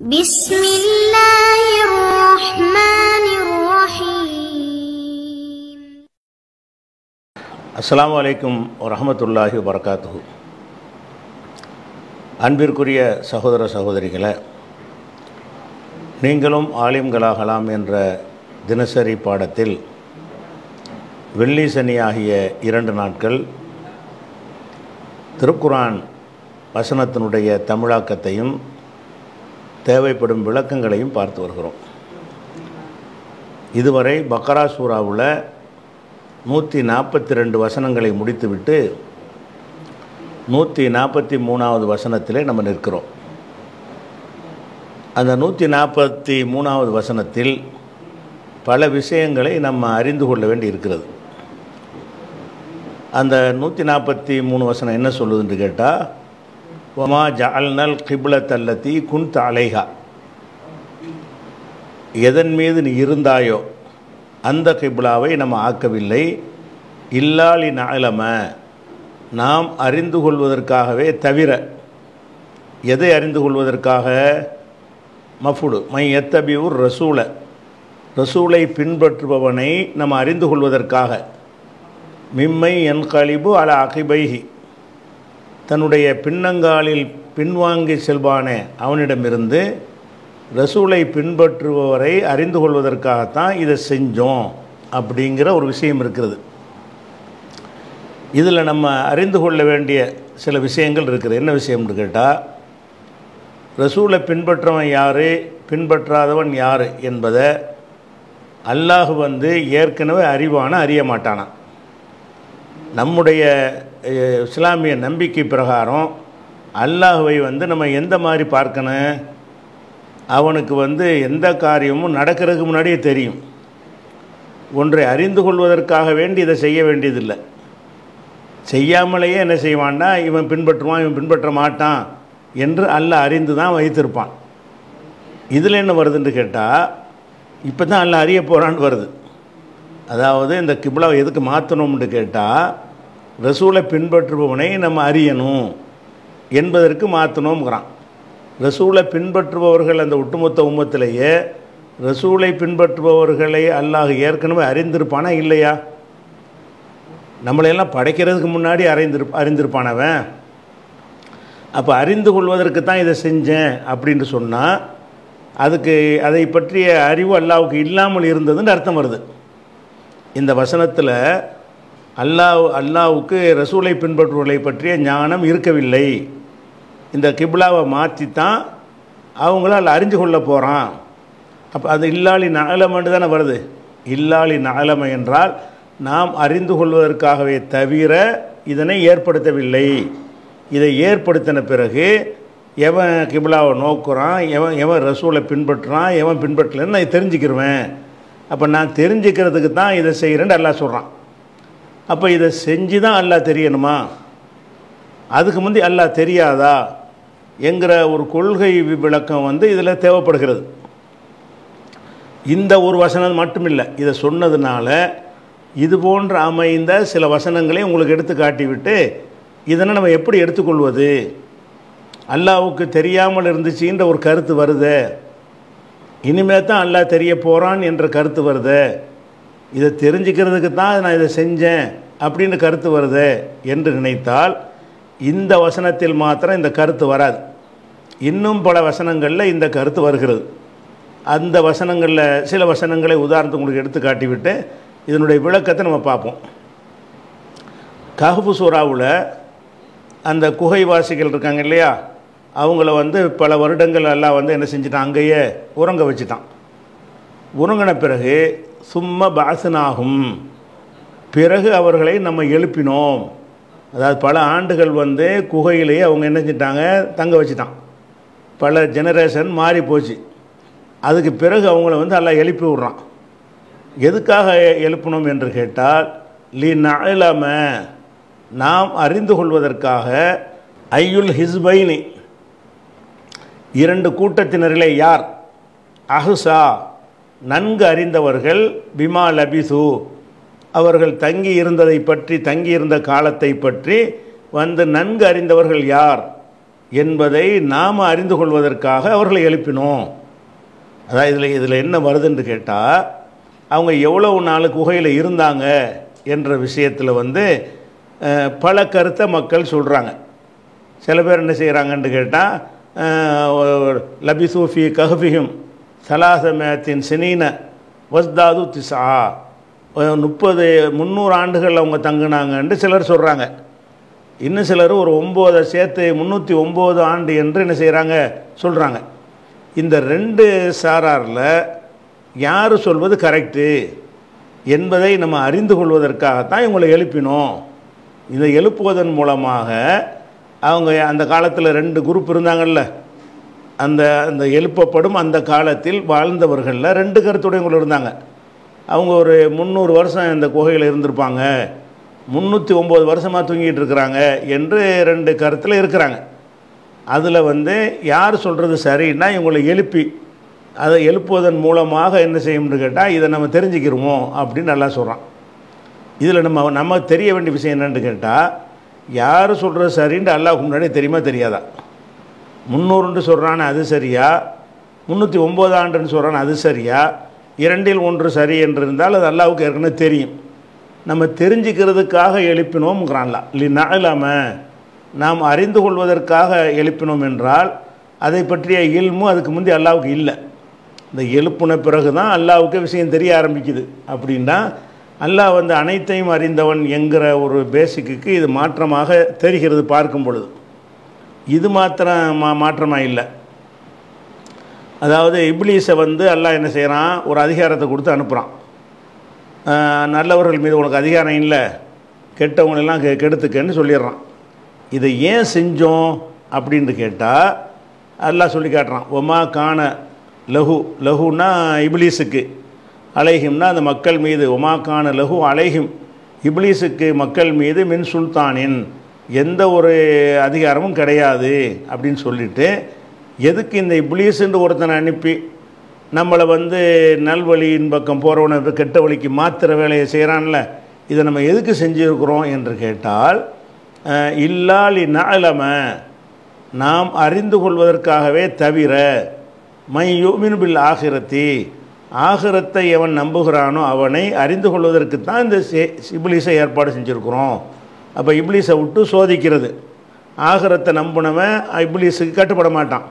بسم الله الرحمن الرحيم அஸ்லாம் வலைக்கும் வரமத்துல்லாஹி வரகாத்து அன்பிற்குரிய சகோதர சகோதரிகளை நீங்களும் ஆலிம்களாகலாம் என்ற தினசரி பாடத்தில் வெள்ளி சனி ஆகிய இரண்டு நாட்கள் திருக்குரான் வசனத்தினுடைய தமிழாக்கத்தையும் தேவைப்படும் விளக்கங்களையும் பார்த்து வருகிறோம் இதுவரை பக்கரா சூராவில் நூற்றி நாற்பத்தி ரெண்டு வசனங்களை முடித்துவிட்டு நூற்றி நாற்பத்தி மூணாவது வசனத்திலே நம்ம நிற்கிறோம் அந்த நூற்றி நாற்பத்தி மூணாவது வசனத்தில் பல விஷயங்களை நம்ம அறிந்து கொள்ள வேண்டி இருக்கிறது அந்த நூற்றி நாற்பத்தி மூணு வசனம் என்ன சொல்லுதுன்னு கேட்டால் ஒமா ஜல்னல் தல்லத்தி குன் அலைகா எதன் மீது நீ இருந்தாயோ அந்த கிப்லாவை நம்ம ஆக்கவில்லை இல்லாளி நாளம நாம் அறிந்து கொள்வதற்காகவே தவிர எதை அறிந்து கொள்வதற்காக மஃபுடு மை எத்தபியூர் ரசூலை ரசூலை பின்பற்றுபவனை நம்ம அறிந்து கொள்வதற்காக மிம்மை என் கழிபு அல அகிபைஹி தன்னுடைய பின்னங்காலில் பின்வாங்கி செல்வானே அவனிடமிருந்து ரசூலை பின்பற்றுபவரை அறிந்து கொள்வதற்காகத்தான் இதை செஞ்சோம் அப்படிங்கிற ஒரு விஷயம் இருக்கிறது இதில் நம்ம அறிந்து கொள்ள வேண்டிய சில விஷயங்கள் இருக்குது என்ன விஷயம்னு கேட்டால் ரசூலை பின்பற்றவன் யார் பின்பற்றாதவன் யார் என்பதை அல்லாஹ் வந்து ஏற்கனவே அறிவான அறிய மாட்டானான் நம்முடைய இஸ்லாமிய நம்பிக்கை பிரகாரம் அல்லாஹுவை வந்து நம்ம எந்த மாதிரி பார்க்கணும் அவனுக்கு வந்து எந்த காரியமும் நடக்கிறதுக்கு முன்னாடியே தெரியும் ஒன்றை அறிந்து கொள்வதற்காக வேண்டி இதை செய்ய வேண்டியதில்லை செய்யாமலேயே என்ன செய்வான்னா இவன் பின்பற்றுவான் இவன் பின்பற்ற மாட்டான் என்று அல்ல அறிந்து தான் வைத்திருப்பான் இதில் என்ன வருதுன்னு கேட்டால் இப்போ தான் அல்ல அறிய போகிறான்னு வருது அதாவது இந்த கிபிளாவை எதுக்கு மாற்றணும்னு கேட்டால் ரசூலை பின்பற்றுபவனை நம்ம அறியணும் என்பதற்கு மாற்றணுங்கிறான் ரசூலை பின்பற்றுபவர்கள் அந்த ஒட்டுமொத்த உம்மத்திலேயே ரசூலை பின்பற்றுபவர்களை அல்லாஹ் ஏற்கனவே அறிந்திருப்பானா இல்லையா நம்மளையெல்லாம் படைக்கிறதுக்கு முன்னாடி அறிந்திரு அறிந்திருப்பானவன் அப்போ அறிந்து கொள்வதற்கு தான் இதை செஞ்சேன் அப்படின்னு சொன்னால் அதுக்கு அதை பற்றிய அறிவு அல்லாவுக்கு இல்லாமல் இருந்ததுன்னு அர்த்தம் வருது இந்த வசனத்தில் அல்லாஹ் அல்லாவுக்கு ரசூலை பின்பற்றுவதை பற்றிய ஞானம் இருக்கவில்லை இந்த கிப்லாவை மாற்றி தான் அவங்களால் அறிஞ்சு கொள்ள போகிறான் அப்போ அது இல்லாளி நகலமன்று தானே வருது இல்லாளி நகலமை என்றால் நாம் அறிந்து கொள்வதற்காகவே தவிர இதனை ஏற்படுத்தவில்லை இதை ஏற்படுத்தின பிறகு எவன் கிபிலாவை நோக்குறான் எவன் எவன் ரசூலை பின்பற்றுறான் எவன் பின்பற்றலைன்னு நான் தெரிஞ்சுக்கிருவேன் அப்போ நான் தெரிஞ்சுக்கிறதுக்கு தான் இதை செய்கிறேன்னு எல்லாம் சொல்கிறான் அப்போ இதை செஞ்சு தான் அல்லா தெரியணுமா அதுக்கு முந்தி அல்லா தெரியாதா என்கிற ஒரு கொள்கை விளக்கம் வந்து இதில் தேவைப்படுகிறது இந்த ஒரு வசனம் மட்டும் இல்லை இதை சொன்னதுனால இது போன்ற அமைந்த சில வசனங்களையும் உங்களுக்கு எடுத்து காட்டிவிட்டு இதனை நம்ம எப்படி எடுத்துக்கொள்வது அல்லாவுக்கு தெரியாமல் இருந்துச்சுன்ற ஒரு கருத்து வருது இனிமேல் தான் அல்லா தெரிய போகிறான் என்ற கருத்து வருது இதை தெரிஞ்சுக்கிறதுக்கு தான் நான் இதை செஞ்சேன் அப்படின்னு கருத்து வருது என்று நினைத்தால் இந்த வசனத்தில் மாத்திரம் இந்த கருத்து வராது இன்னும் பல வசனங்களில் இந்த கருத்து வருகிறது அந்த வசனங்களில் சில வசனங்களை உதாரணத்தை உங்களுக்கு எடுத்து காட்டிவிட்டு இதனுடைய விளக்கத்தை நம்ம பார்ப்போம் கஹபு சூறாவில் அந்த குகைவாசிகள் இருக்காங்க இல்லையா அவங்கள வந்து பல வருடங்கள் எல்லாம் வந்து என்ன செஞ்சிட்டான் அங்கேயே உறங்க வச்சுட்டான் உறங்கின பிறகு சும்மா பாசனாகும் பிறகு அவர்களை நம்ம எழுப்பினோம் அதாவது பல ஆண்டுகள் வந்து குகையிலேயே அவங்க என்ன செஞ்சிட்டாங்க தங்க வச்சுட்டான் பல ஜெனரேஷன் மாறி போச்சு அதுக்கு பிறகு அவங்கள வந்து நல்லா எழுப்பி விட்றான் எதுக்காக எழுப்பினோம் என்று கேட்டால் லீ நாம நாம் அறிந்து கொள்வதற்காக ஐயுல் ஹிஸ்பைனி இரண்டு கூட்டத்தினரிலே யார் அஹுசா நன்கு அறிந்தவர்கள் பிமா லபிசு அவர்கள் தங்கி இருந்ததை பற்றி தங்கியிருந்த காலத்தை பற்றி வந்து நன்கு அறிந்தவர்கள் யார் என்பதை நாம் அறிந்து கொள்வதற்காக அவர்களை எழுப்பினோம் அதாவது இதில் இதில் என்ன வருதுன்னு கேட்டால் அவங்க எவ்வளவு நாள் குகையில் இருந்தாங்க என்ற விஷயத்தில் வந்து பல கருத்தை மக்கள் சொல்கிறாங்க சில பேர் என்ன செய்கிறாங்கன்னு கேட்டால் லபி சூஃபி கஹபியும் சலாசமேத்தின் சினீன வஸ்தாது திசா முப்பது முந்நூறு ஆண்டுகளில் அவங்க தங்குனாங்கன்ட்டு சிலர் சொல்கிறாங்க இன்னும் சிலர் ஒரு ஒம்போதை சேர்த்து முந்நூற்றி ஒம்பது ஆண்டு என்று என்ன செய்கிறாங்க சொல்கிறாங்க இந்த ரெண்டு சாராரில் யார் சொல்வது கரெக்டு என்பதை நம்ம அறிந்து கொள்வதற்காகத்தான் இவங்களை எழுப்பினோம் இதை எழுப்புவதன் மூலமாக அவங்க அந்த காலத்தில் ரெண்டு குரூப் இருந்தாங்கள்ல அந்த அந்த எழுப்பப்படும் அந்த காலத்தில் வாழ்ந்தவர்களில் ரெண்டு கருத்துடையவங்களும் இருந்தாங்க அவங்க ஒரு முந்நூறு வருஷம் இந்த குகையில் இருந்திருப்பாங்க முந்நூற்றி ஒம்பது வருஷமாக தூங்கிட்டு இருக்கிறாங்க என்று ரெண்டு கருத்தில் இருக்கிறாங்க அதில் வந்து யார் சொல்கிறது சரின்னா இவங்களை எழுப்பி அதை எழுப்புவதன் மூலமாக என்ன செய்யும்னு கேட்டால் இதை நம்ம தெரிஞ்சுக்கிறோமோ அப்படின்னு நல்லா சொல்கிறான் இதில் நம்ம நம்ம தெரிய வேண்டிய விஷயம் என்னென்னு கேட்டால் யார் சொல்கிறது சரின்ட்டு அல்லாஹ் முன்னாடி தெரியுமா தெரியாதா முந்நூறுன்ட்டு சொல்கிறான்னு அது சரியா முந்நூற்றி ஒம்பது ஆண்டுன்னு சொல்கிறான்னு அது சரியா இரண்டில் ஒன்று சரி என்று இருந்தால் அது அல்லாவுக்கு ஏற்கனவே தெரியும் நம்ம தெரிஞ்சுக்கிறதுக்காக எழுப்பினோம்ங்கிறான்ல இல்லைனா இல்லாமல் நாம் அறிந்து கொள்வதற்காக எழுப்பினோம் என்றால் அதை பற்றிய இல்மும் அதுக்கு முந்தைய அல்லாவுக்கு இல்லை இந்த எழுப்புன பிறகு தான் அல்லாவுக்கு விஷயம் தெரிய ஆரம்பிக்குது அப்படின்னா அல்லாஹ் வந்து அனைத்தையும் அறிந்தவன் என்கிற ஒரு பேசிக்கு இது மாற்றமாக தெரிகிறது பார்க்கும் பொழுது இது மாத்திரம் மா மாற்றமாக இல்லை அதாவது இப்ளீஸை வந்து எல்லாம் என்ன செய்கிறான் ஒரு அதிகாரத்தை கொடுத்து அனுப்புகிறான் நல்லவர்கள் மீது உனக்கு அதிகாரம் இல்லை கெட்டவங்களெல்லாம் கெ கெடுத்துக்கன்னு சொல்லிடுறான் இதை ஏன் செஞ்சோம் அப்படின்னு கேட்டால் எல்லாம் சொல்லி காட்டுறான் ஒமா காண லகு லகுன்னா இப்ளீஸுக்கு அலைஹிம்னா அந்த மக்கள் மீது ஒமா காண லகு அலைஹிம் இப்ளீஸுக்கு மக்கள் மீது மின் சுல்தானின் எந்த ஒரு அதிகாரமும் கிடையாது அப்படின்னு சொல்லிவிட்டு எதுக்கு இந்த இப்ளீஸ்ன்ற ஒருத்தனை அனுப்பி நம்மளை வந்து நல்வழியின் பக்கம் போகிறவனை கெட்ட வழிக்கு மாத்திர வேலையை செய்கிறான்ல இதை நம்ம எதுக்கு செஞ்சுருக்கிறோம் என்று கேட்டால் இல்லாலி நாளம நாம் அறிந்து கொள்வதற்காகவே தவிர மை யூமின் ஆகிரத்தி ஆகிரத்தை எவன் நம்புகிறானோ அவனை அறிந்து கொள்வதற்கு தான் இந்த இப்ளீஸை ஏற்பாடு செஞ்சுருக்குறோம் அப்போ இப்ளீஸை விட்டு சோதிக்கிறது ஆகிரத்தை நம்பினவன் இப்ளீஸுக்கு கட்டுப்பட மாட்டான்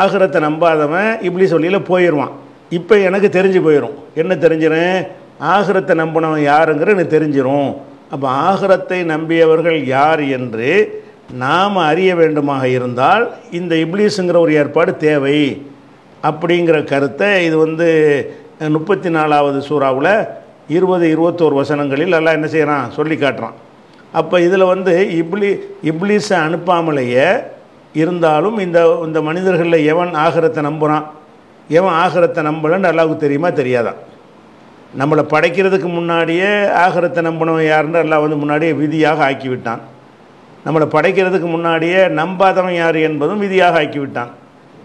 ஆகிரத்தை நம்பாதவன் இப்படி சொல்லியில் போயிடுவான் இப்போ எனக்கு தெரிஞ்சு போயிடும் என்ன தெரிஞ்சிடும் ஆகிரத்தை நம்பினவன் யாருங்கிற எனக்கு தெரிஞ்சிடும் அப்போ ஆகிரத்தை நம்பியவர்கள் யார் என்று நாம் அறிய வேண்டுமாக இருந்தால் இந்த இப்ளீஸுங்கிற ஒரு ஏற்பாடு தேவை அப்படிங்கிற கருத்தை இது வந்து முப்பத்தி நாலாவது சூறாவில் இருபது இருபத்தோரு வசனங்களில் எல்லாம் என்ன செய்கிறான் சொல்லி காட்டுறான் அப்போ இதில் வந்து இப்ளி இப்ளீஸை அனுப்பாமலேயே இருந்தாலும் இந்த இந்த மனிதர்களில் எவன் ஆகரத்தை நம்புகிறான் எவன் ஆகரத்தை நம்பலன்னு அல்லாவுக்கு தெரியுமா தெரியாதான் நம்மளை படைக்கிறதுக்கு முன்னாடியே ஆகரத்தை நம்பினவன் யாருன்னு எல்லாம் வந்து முன்னாடியே விதியாக ஆக்கிவிட்டான் நம்மளை படைக்கிறதுக்கு முன்னாடியே நம்பாதவன் யார் என்பதும் விதியாக ஆக்கிவிட்டான்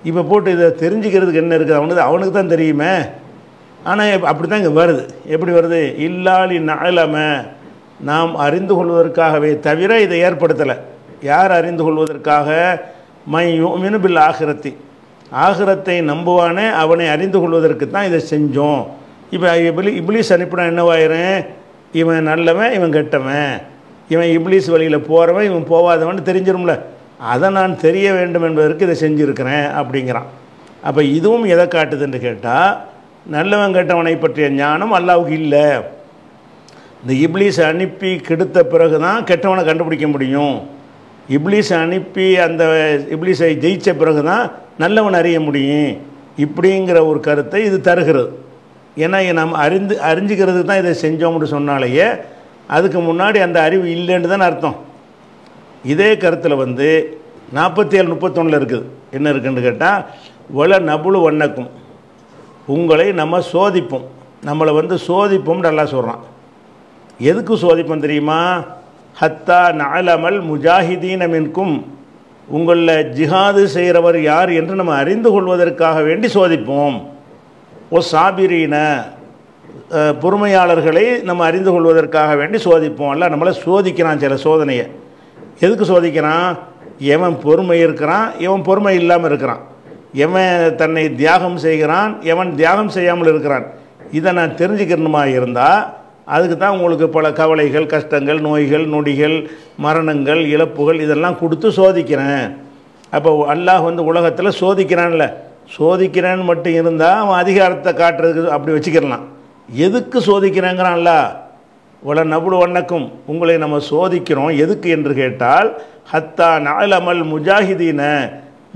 இப்போ போட்டு இதை தெரிஞ்சுக்கிறதுக்கு என்ன இருக்குது அவனுக்கு அவனுக்கு தான் தெரியுமே ஆனால் அப்படி தான் இங்கே வருது எப்படி வருது இல்லாளி நாளாம நாம் அறிந்து கொள்வதற்காகவே தவிர இதை ஏற்படுத்தலை யார் அறிந்து கொள்வதற்காக மை யோமினு பில் ஆகிரத்தி ஆகிரத்தை நம்புவானே அவனை அறிந்து கொள்வதற்கு தான் இதை செஞ்சோம் இப்போ இப்ளி இப்ளீஸ் அனுப்பினா என்னவாயிரேன் இவன் நல்லவன் இவன் கெட்டவன் இவன் இப்ளீஸ் வழியில் போகிறவன் இவன் போகாதவன்னு தெரிஞ்சிரும்ல அதை நான் தெரிய வேண்டும் என்பதற்கு இதை செஞ்சுருக்கிறேன் அப்படிங்கிறான் அப்போ இதுவும் எதை காட்டுதுன்னு கேட்டால் நல்லவன் கெட்டவனை பற்றிய ஞானம் அல்லாவுக்கு இல்லை இந்த இப்ளீஸ் அனுப்பி கெடுத்த பிறகு தான் கெட்டவனை கண்டுபிடிக்க முடியும் இப்ளீஸ் அனுப்பி அந்த இப்ளீஸை ஜெயித்த பிறகு தான் நல்லவன் அறிய முடியும் இப்படிங்கிற ஒரு கருத்தை இது தருகிறது ஏன்னா நம்ம அறிந்து அறிஞ்சிக்கிறதுக்கு தான் இதை செஞ்சோம்னு சொன்னாலேயே அதுக்கு முன்னாடி அந்த அறிவு இல்லைன்னு தான் அர்த்தம் இதே கருத்தில் வந்து நாற்பத்தி ஏழு முப்பத்தொன்னில் இருக்குது என்ன இருக்குன்னு கேட்டால் உல நபுளு வண்ணக்கும் உங்களை நம்ம சோதிப்போம் நம்மளை வந்து சோதிப்போம்னு நல்லா சொல்கிறான் எதுக்கு சோதிப்போம் தெரியுமா ஹத்தா நலமல் முஜாஹிதீன மின்கும் உங்களில் ஜிஹாது செய்கிறவர் யார் என்று நம்ம அறிந்து கொள்வதற்காக வேண்டி சோதிப்போம் ஓ சாபிரீன பொறுமையாளர்களை நம்ம அறிந்து கொள்வதற்காக வேண்டி சோதிப்போம் அல்ல நம்மளை சோதிக்கிறான் சில சோதனையை எதுக்கு சோதிக்கிறான் எவன் பொறுமை இருக்கிறான் எவன் பொறுமை இல்லாமல் இருக்கிறான் எவன் தன்னை தியாகம் செய்கிறான் எவன் தியாகம் செய்யாமல் இருக்கிறான் இதை நான் தெரிஞ்சுக்கணுமா இருந்தால் அதுக்கு தான் உங்களுக்கு பல கவலைகள் கஷ்டங்கள் நோய்கள் நொடிகள் மரணங்கள் இழப்புகள் இதெல்லாம் கொடுத்து சோதிக்கிறேன் அப்போ அல்லாஹ் வந்து உலகத்தில் சோதிக்கிறான்ல சோதிக்கிறேன்னு மட்டும் இருந்தால் அவன் அதிகாரத்தை காட்டுறதுக்கு அப்படி வச்சுக்கிறலாம் எதுக்கு சோதிக்கிறேங்கிறான்ல வள நபுடு வண்ணக்கும் உங்களை நம்ம சோதிக்கிறோம் எதுக்கு என்று கேட்டால் ஹத்தா அமல் முஜாஹிதீன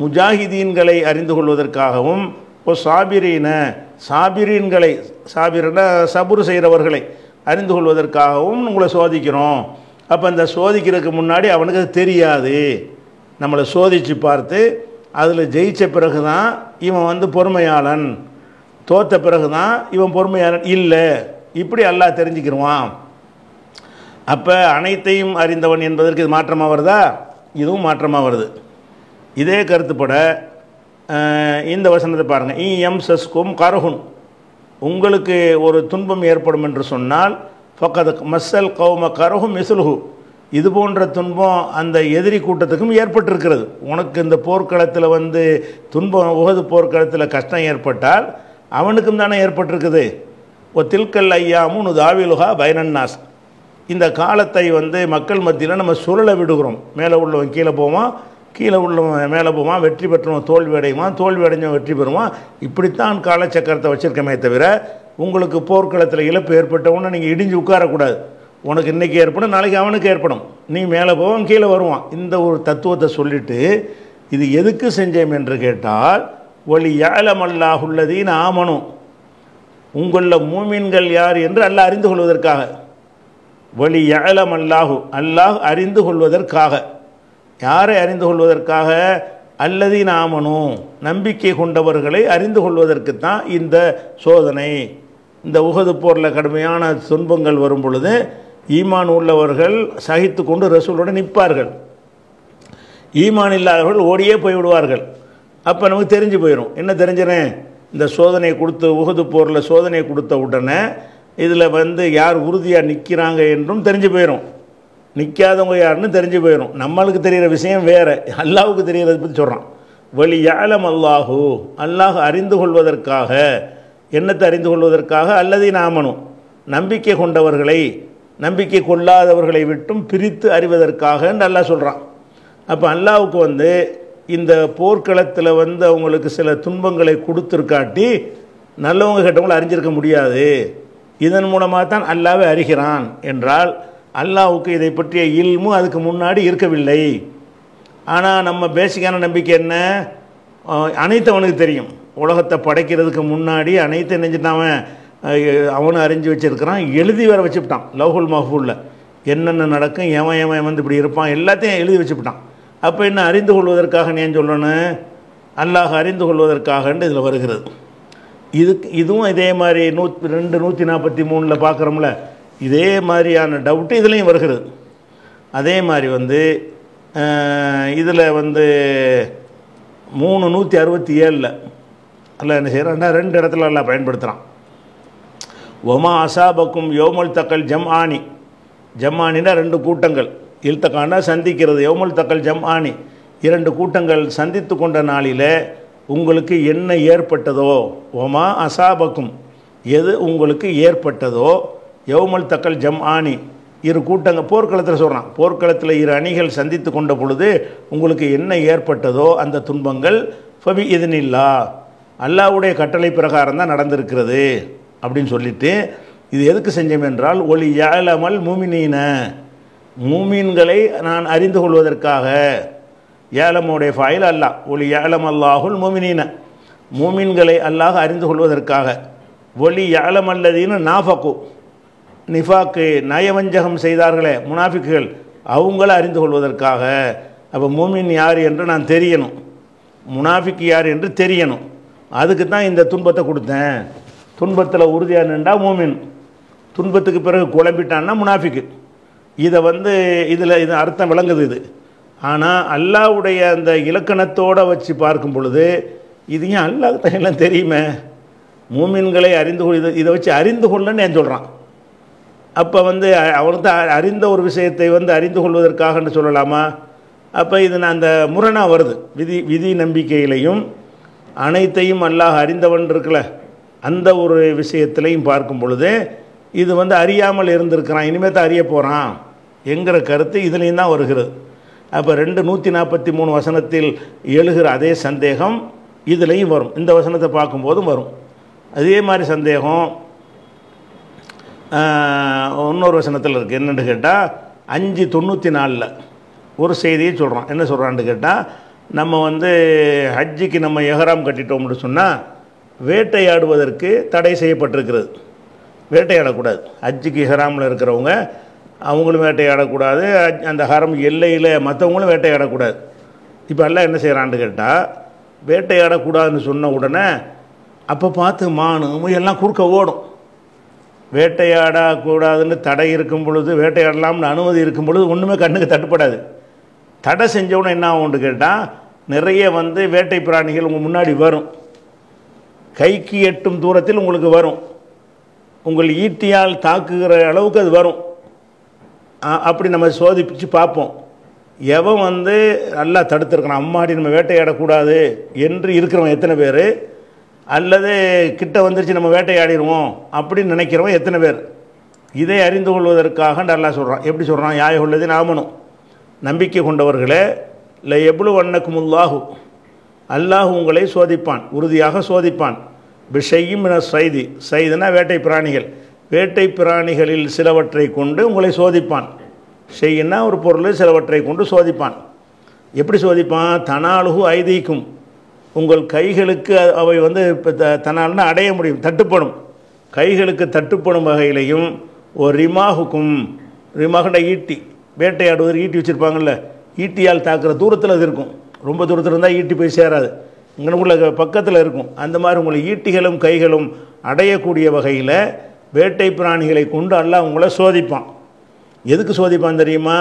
முஜாஹிதீன்களை அறிந்து கொள்வதற்காகவும் இப்போ சாபிரீன சாபிரீன்களை சாபிரன சபுர் செய்கிறவர்களை அறிந்து கொள்வதற்காகவும் உங்களை சோதிக்கிறோம் அப்போ அந்த சோதிக்கிறதுக்கு முன்னாடி அவனுக்கு அது தெரியாது நம்மளை சோதித்து பார்த்து அதில் ஜெயித்த பிறகு தான் இவன் வந்து பொறுமையாளன் தோத்த பிறகு தான் இவன் பொறுமையாளன் இல்லை இப்படி அல்லா தெரிஞ்சுக்கிடுவான் அப்போ அனைத்தையும் அறிந்தவன் என்பதற்கு இது மாற்றமாக வருதா இதுவும் மாற்றமாக வருது இதே கருத்துப்பட இந்த வசனத்தை பாருங்கள் இ எம் சஸ்கும் கருகுன் உங்களுக்கு ஒரு துன்பம் ஏற்படும் என்று சொன்னால் ஃபக்கத் மஸ்ஸல் கௌம கரகு மிசுலுகு இது போன்ற துன்பம் அந்த எதிரி கூட்டத்துக்கும் ஏற்பட்டிருக்கிறது உனக்கு இந்த போர்க்களத்தில் வந்து துன்பம் உகது போர்க்களத்தில் கஷ்டம் ஏற்பட்டால் அவனுக்கும் தானே ஏற்பட்டிருக்குது ஓ தில்கல் ஐயாமுன்னு தாவிலுகா பைனன்னாஸ் இந்த காலத்தை வந்து மக்கள் மத்தியில் நம்ம சுருளை விடுகிறோம் மேலே உள்ளவன் கீழே போவான் கீழே உள்ளவன் மேலே போவான் வெற்றி பெற்றவன் தோல்வி அடைவான் தோல்வி அடைஞ்சவன் வெற்றி பெறுவான் இப்படித்தான் காலச்சக்கரத்தை வச்சுருக்கமே தவிர உங்களுக்கு போர்க்களத்தில் இழப்பு ஏற்பட்ட உடனே நீங்கள் இடிஞ்சு உட்காரக்கூடாது உனக்கு இன்றைக்கி ஏற்படும் நாளைக்கு அவனுக்கு ஏற்படும் நீ மேலே போவான் கீழே வருவான் இந்த ஒரு தத்துவத்தை சொல்லிவிட்டு இது எதுக்கு செஞ்சேன் என்று கேட்டால் ஒளி ஏலமல்லாஹுள்ளதீன் ஆமனும் உங்களில் மூமின்கள் யார் என்று அல்ல அறிந்து கொள்வதற்காக வழி ஏலமல்லாஹு அல்லாஹ் அறிந்து கொள்வதற்காக யாரை அறிந்து கொள்வதற்காக அல்லது நாமனும் நம்பிக்கை கொண்டவர்களை அறிந்து கொள்வதற்கு தான் இந்த சோதனை இந்த உகது போரில் கடுமையான துன்பங்கள் வரும் பொழுது ஈமான் உள்ளவர்கள் சகித்து கொண்டு ரசூலுடன் நிற்பார்கள் ஈமான் இல்லாதவர்கள் ஓடியே போய்விடுவார்கள் அப்போ நமக்கு தெரிஞ்சு போயிடும் என்ன தெரிஞ்சினேன் இந்த சோதனை கொடுத்து உகது போரில் சோதனை கொடுத்த உடனே இதில் வந்து யார் உறுதியாக நிற்கிறாங்க என்றும் தெரிஞ்சு போயிடும் நிற்காதவங்க யாருன்னு தெரிஞ்சு போயிடும் நம்மளுக்கு தெரிகிற விஷயம் வேறு அல்லாவுக்கு தெரிகிறத பற்றி சொல்கிறான் வழி யாழம் அல்லாஹூ அல்லாஹ் அறிந்து கொள்வதற்காக என்னத்தை அறிந்து கொள்வதற்காக அல்லதை நாமனும் நம்பிக்கை கொண்டவர்களை நம்பிக்கை கொள்ளாதவர்களை விட்டும் பிரித்து அறிவதற்காக நல்லா சொல்கிறான் அப்போ அல்லாவுக்கு வந்து இந்த போர்க்களத்தில் வந்து அவங்களுக்கு சில துன்பங்களை கொடுத்துருக்காட்டி நல்லவங்க கேட்டவங்களை அறிஞ்சிருக்க முடியாது இதன் மூலமாக தான் அல்லாவே அறிகிறான் என்றால் அல்லாவுக்கு இதை பற்றிய இல்மும் அதுக்கு முன்னாடி இருக்கவில்லை ஆனால் நம்ம பேசிக்கான நம்பிக்கை என்ன அனைத்து அவனுக்கு தெரியும் உலகத்தை படைக்கிறதுக்கு முன்னாடி அனைத்து நெஞ்சிட்டாவன் அவனும் அறிஞ்சு வச்சுருக்கிறான் எழுதி வேற வச்சுவிட்டான் லவ்ஹுல் மஹூலில் என்னென்ன நடக்கும் ஏவன் ஏவன் வந்து இப்படி இருப்பான் எல்லாத்தையும் எழுதி வச்சுவிட்டான் அப்போ என்ன அறிந்து கொள்வதற்காக நீ சொல்லணும் அல்லாஹ் அறிந்து கொள்வதற்காகன்ட்டு இதில் வருகிறது இதுக்கு இதுவும் இதே மாதிரி நூற்றி ரெண்டு நூற்றி நாற்பத்தி மூணில் பார்க்குறோம்ல இதே மாதிரியான டவுட்டு இதுலேயும் வருகிறது அதே மாதிரி வந்து இதில் வந்து மூணு நூற்றி அறுபத்தி ஏழில் அல்ல என்ன செய்கிறான்னா ரெண்டு இடத்துல எல்லாம் பயன்படுத்துகிறான் ஒமா அசாபக்கும் யோமல் தக்கல் ஜம் ஆணி ஜம் ஆணினா ரெண்டு கூட்டங்கள் இழுத்தக்காண்டா சந்திக்கிறது யோமல் தக்கல் ஜம் ஆணி இரண்டு கூட்டங்கள் சந்தித்து கொண்ட நாளில் உங்களுக்கு என்ன ஏற்பட்டதோ ஒமா அசாபக்கும் எது உங்களுக்கு ஏற்பட்டதோ யவுமல் தக்கல் ஜம் ஆனி இரு கூட்டங்கள் போர்க்களத்தில் சொல்கிறான் போர்க்களத்தில் இரு அணிகள் சந்தித்து கொண்ட பொழுது உங்களுக்கு என்ன ஏற்பட்டதோ அந்த துன்பங்கள் ஃபபி எதுனில்லா அல்லாவுடைய கட்டளை பிரகாரம் தான் நடந்திருக்கிறது அப்படின்னு சொல்லிட்டு இது எதுக்கு செஞ்சோம் என்றால் ஒளி ஏழமல் மூமினீன மூமீன்களை நான் அறிந்து கொள்வதற்காக ஏலமுடைய ஃபாயில் அல்லா ஒளி ஏலம் அல்லாஹுல் மூமினீன மூமீன்களை அல்லாஹ் அறிந்து கொள்வதற்காக ஒளி ஏலம் அல்லதீன நாஃபக்கு நிஃபாக்கு நயவஞ்சகம் செய்தார்களே முனாஃபிக்குகள் அவங்கள அறிந்து கொள்வதற்காக அப்போ மூமின் யார் என்று நான் தெரியணும் முனாஃபிக்கு யார் என்று தெரியணும் அதுக்கு தான் இந்த துன்பத்தை கொடுத்தேன் துன்பத்தில் உறுதியாக நின்றா மூமின் துன்பத்துக்கு பிறகு குழம்பிட்டான்னா முனாஃபிக்கு இதை வந்து இதில் இது அர்த்தம் விளங்குது இது ஆனால் அல்லாவுடைய அந்த இலக்கணத்தோடு வச்சு பார்க்கும் பொழுது இது ஏன் அல்லாஹ் எல்லாம் தெரியுமே மூமின்களை அறிந்து கொள் இதை இதை வச்சு அறிந்து கொள்ளன்னு நான் சொல்கிறான் அப்போ வந்து அவனுக்கு அறிந்த ஒரு விஷயத்தை வந்து அறிந்து கொள்வதற்காகன்னு சொல்லலாமா அப்போ இது அந்த முரணாக வருது விதி விதி நம்பிக்கையிலையும் அனைத்தையும் அல்லாஹ் அறிந்தவன் இருக்கல அந்த ஒரு விஷயத்திலையும் பார்க்கும் பொழுது இது வந்து அறியாமல் இருந்திருக்கிறான் இனிமேல் தான் அறிய போகிறான் என்கிற கருத்து இதுலேயும் தான் வருகிறது அப்போ ரெண்டு நூற்றி நாற்பத்தி மூணு வசனத்தில் எழுகிற அதே சந்தேகம் இதுலேயும் வரும் இந்த வசனத்தை பார்க்கும்போதும் வரும் அதே மாதிரி சந்தேகம் இன்னொரு வசனத்தில் இருக்குது என்னென்னு கேட்டால் அஞ்சு தொண்ணூற்றி நாலில் ஒரு செய்தியை சொல்கிறோம் என்ன சொல்கிறான்னு கேட்டால் நம்ம வந்து ஹஜ்ஜிக்கு நம்ம எஹராம் கட்டிட்டோம்னு சொன்னால் வேட்டையாடுவதற்கு தடை செய்யப்பட்டிருக்கிறது வேட்டையாடக்கூடாது ஹஜ்ஜிக்கு எஹராமில் இருக்கிறவங்க அவங்களும் வேட்டையாடக்கூடாது அந்த ஹரம் எல்லையில் மற்றவங்களும் வேட்டையாடக்கூடாது இப்போ எல்லாம் என்ன செய்கிறான்னு கேட்டால் வேட்டையாடக்கூடாதுன்னு சொன்ன உடனே அப்போ பார்த்து மானு எல்லாம் குறுக்க ஓடும் வேட்டையாடக்கூடாதுன்னு தடை இருக்கும் பொழுது வேட்டையாடலாம்னு அனுமதி இருக்கும் பொழுது ஒன்றுமே கண்ணுக்கு தட்டுப்படாது தடை செஞ்சோன்னு என்ன ஆகும்னு கேட்டால் நிறைய வந்து வேட்டை பிராணிகள் உங்கள் முன்னாடி வரும் கைக்கு எட்டும் தூரத்தில் உங்களுக்கு வரும் உங்கள் ஈட்டியால் தாக்குகிற அளவுக்கு அது வரும் அப்படி நம்ம சோதிப்பிச்சு பார்ப்போம் எவன் வந்து நல்லா தடுத்துருக்கணும் அம்மாடி நம்ம வேட்டையாடக்கூடாது என்று இருக்கிறவன் எத்தனை பேர் அல்லது கிட்ட வந்துருச்சு நம்ம வேட்டையாடிடுவோம் அப்படின்னு நினைக்கிறவன் எத்தனை பேர் இதை அறிந்து கொள்வதற்காக நல்லா சொல்கிறான் எப்படி சொல்கிறான் யாய் உள்ளது நாமனும் நம்பிக்கை கொண்டவர்களே இல்லை எவ்வளோ வண்ணக்கும் உல்லாஹு அல்லாஹ் உங்களை சோதிப்பான் உறுதியாக சோதிப்பான் பிஷையும் என செய்தி செய்தினா வேட்டை பிராணிகள் வேட்டை பிராணிகளில் சிலவற்றை கொண்டு உங்களை சோதிப்பான் செய்யினா ஒரு பொருளை சிலவற்றை கொண்டு சோதிப்பான் எப்படி சோதிப்பான் தனாலுகு ஐதீக்கும் உங்கள் கைகளுக்கு அவை வந்து இப்போ த தன்னால்னா அடைய முடியும் தட்டுப்படும் கைகளுக்கு தட்டுப்படும் வகையிலையும் ஒரு ரிமாகுக்கும் ரிமாகுண்ட ஈட்டி வேட்டையாடுவது ஈட்டி வச்சுருப்பாங்கள்ல ஈட்டியால் தாக்குற தூரத்தில் அது இருக்கும் ரொம்ப தூரத்தில் இருந்தால் ஈட்டி போய் சேராது உங்களுக்குள்ள பக்கத்தில் இருக்கும் அந்த மாதிரி உங்களை ஈட்டிகளும் கைகளும் அடையக்கூடிய வகையில் வேட்டை பிராணிகளை கொண்டு அல்ல உங்களை சோதிப்பான் எதுக்கு சோதிப்பான் தெரியுமா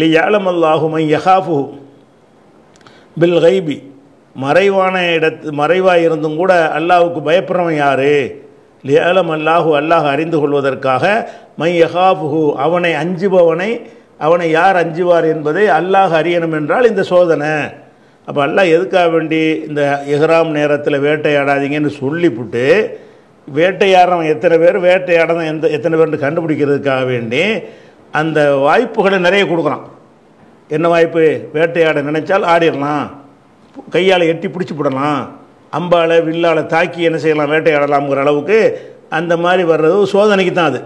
லி யாலமல்லாஹுமை யஹாஃபு பில் கைபி மறைவான இடத்து மறைவாக இருந்தும் கூட அல்லாவுக்கு பயப்படுறவன் யார் லேலம் அல்லாஹு அல்லாஹ் அறிந்து கொள்வதற்காக மை யஹாஃபுஹு அவனை அஞ்சுபவனை அவனை யார் அஞ்சுவார் என்பதை அல்லாஹ் அறியணும் என்றால் இந்த சோதனை அப்போ அல்லாஹ் எதுக்காக வேண்டி இந்த எஹ்ராம் நேரத்தில் வேட்டையாடாதீங்கன்னு சொல்லிவிட்டு வேட்டையாடுறவன் எத்தனை பேர் வேட்டையாடணும் எந்த எத்தனை பேர்னு கண்டுபிடிக்கிறதுக்காக வேண்டி அந்த வாய்ப்புகளை நிறைய கொடுக்குறான் என்ன வாய்ப்பு வேட்டையாட நினைச்சால் ஆடிடலாம் கையால் எட்டி பிடிச்சி போடலாம் அம்பால் வில்லால் தாக்கி என்ன செய்யலாம் வேட்டையாடலாம்ங்கிற அளவுக்கு அந்த மாதிரி வர்றது சோதனைக்கு தான் அது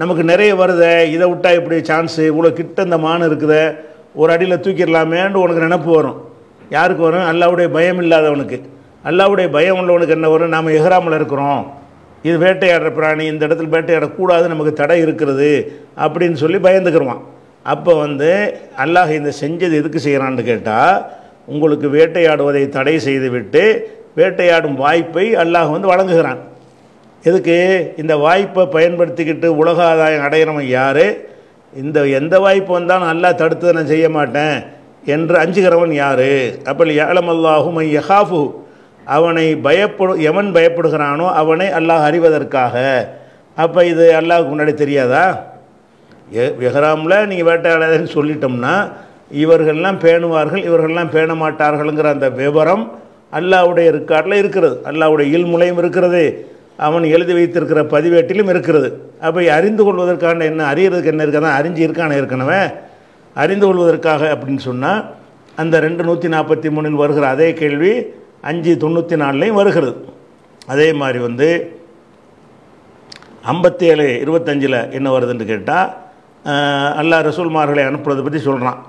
நமக்கு நிறைய வருத இதை விட்டால் இப்படி சான்ஸு இவ்வளோ கிட்ட இந்த மான் இருக்குத ஒரு அடியில் தூக்கிடலாமேன்னு உனக்கு நினப்பு வரும் யாருக்கு வரும் அல்லாவுடைய பயம் இல்லாதவனுக்கு அல்லாவுடைய பயம் உள்ளவனுக்கு என்ன வரும் நாம் எகராமல் இருக்கிறோம் இது வேட்டையாடுற பிராணி இந்த இடத்துல வேட்டையாடக்கூடாது நமக்கு தடை இருக்கிறது அப்படின்னு சொல்லி பயந்துக்கிடுவான் அப்போ வந்து அல்லாஹ் இந்த செஞ்சது எதுக்கு செய்கிறான்னு கேட்டால் உங்களுக்கு வேட்டையாடுவதை தடை செய்துவிட்டு வேட்டையாடும் வாய்ப்பை அல்லாஹ் வந்து வழங்குகிறான் எதுக்கு இந்த வாய்ப்பை பயன்படுத்திக்கிட்டு உலக ஆதாயம் அடையிறவன் யார் இந்த எந்த வாய்ப்பு வந்தாலும் நல்லா தடுத்து நான் செய்ய மாட்டேன் என்று அஞ்சுகிறவன் யார் அப்படி ஏழமல்லாகும் யஹாஃபு அவனை பயப்படு எவன் பயப்படுகிறானோ அவனை அல்லாஹ் அறிவதற்காக அப்போ இது அல்லாஹுக்கு முன்னாடி தெரியாதா வெஹராமில் நீங்கள் வேட்டையாடாதன்னு சொல்லிட்டோம்னா இவர்கள்லாம் பேணுவார்கள் இவர்கள்லாம் பேண மாட்டார்கள்ங்கிற அந்த விவரம் அல்லாவுடைய ரிக்கார்டில் இருக்கிறது அல்லாவுடைய இல்முலையும் இருக்கிறது அவன் எழுதி வைத்திருக்கிற பதிவேட்டிலும் இருக்கிறது அப்போ அறிந்து கொள்வதற்கான என்ன அறியறதுக்கு என்ன இருக்கா தான் அறிஞ்சு இருக்கான இருக்கனவே அறிந்து கொள்வதற்காக அப்படின்னு சொன்னால் அந்த ரெண்டு நூற்றி நாற்பத்தி மூணில் வருகிற அதே கேள்வி அஞ்சு தொண்ணூற்றி நாலுலையும் வருகிறது அதே மாதிரி வந்து ஐம்பத்தேழு இருபத்தஞ்சில் என்ன வருதுன்னு கேட்டால் அல்லா ரசூல்மார்களை அனுப்புறதை பற்றி சொல்கிறான்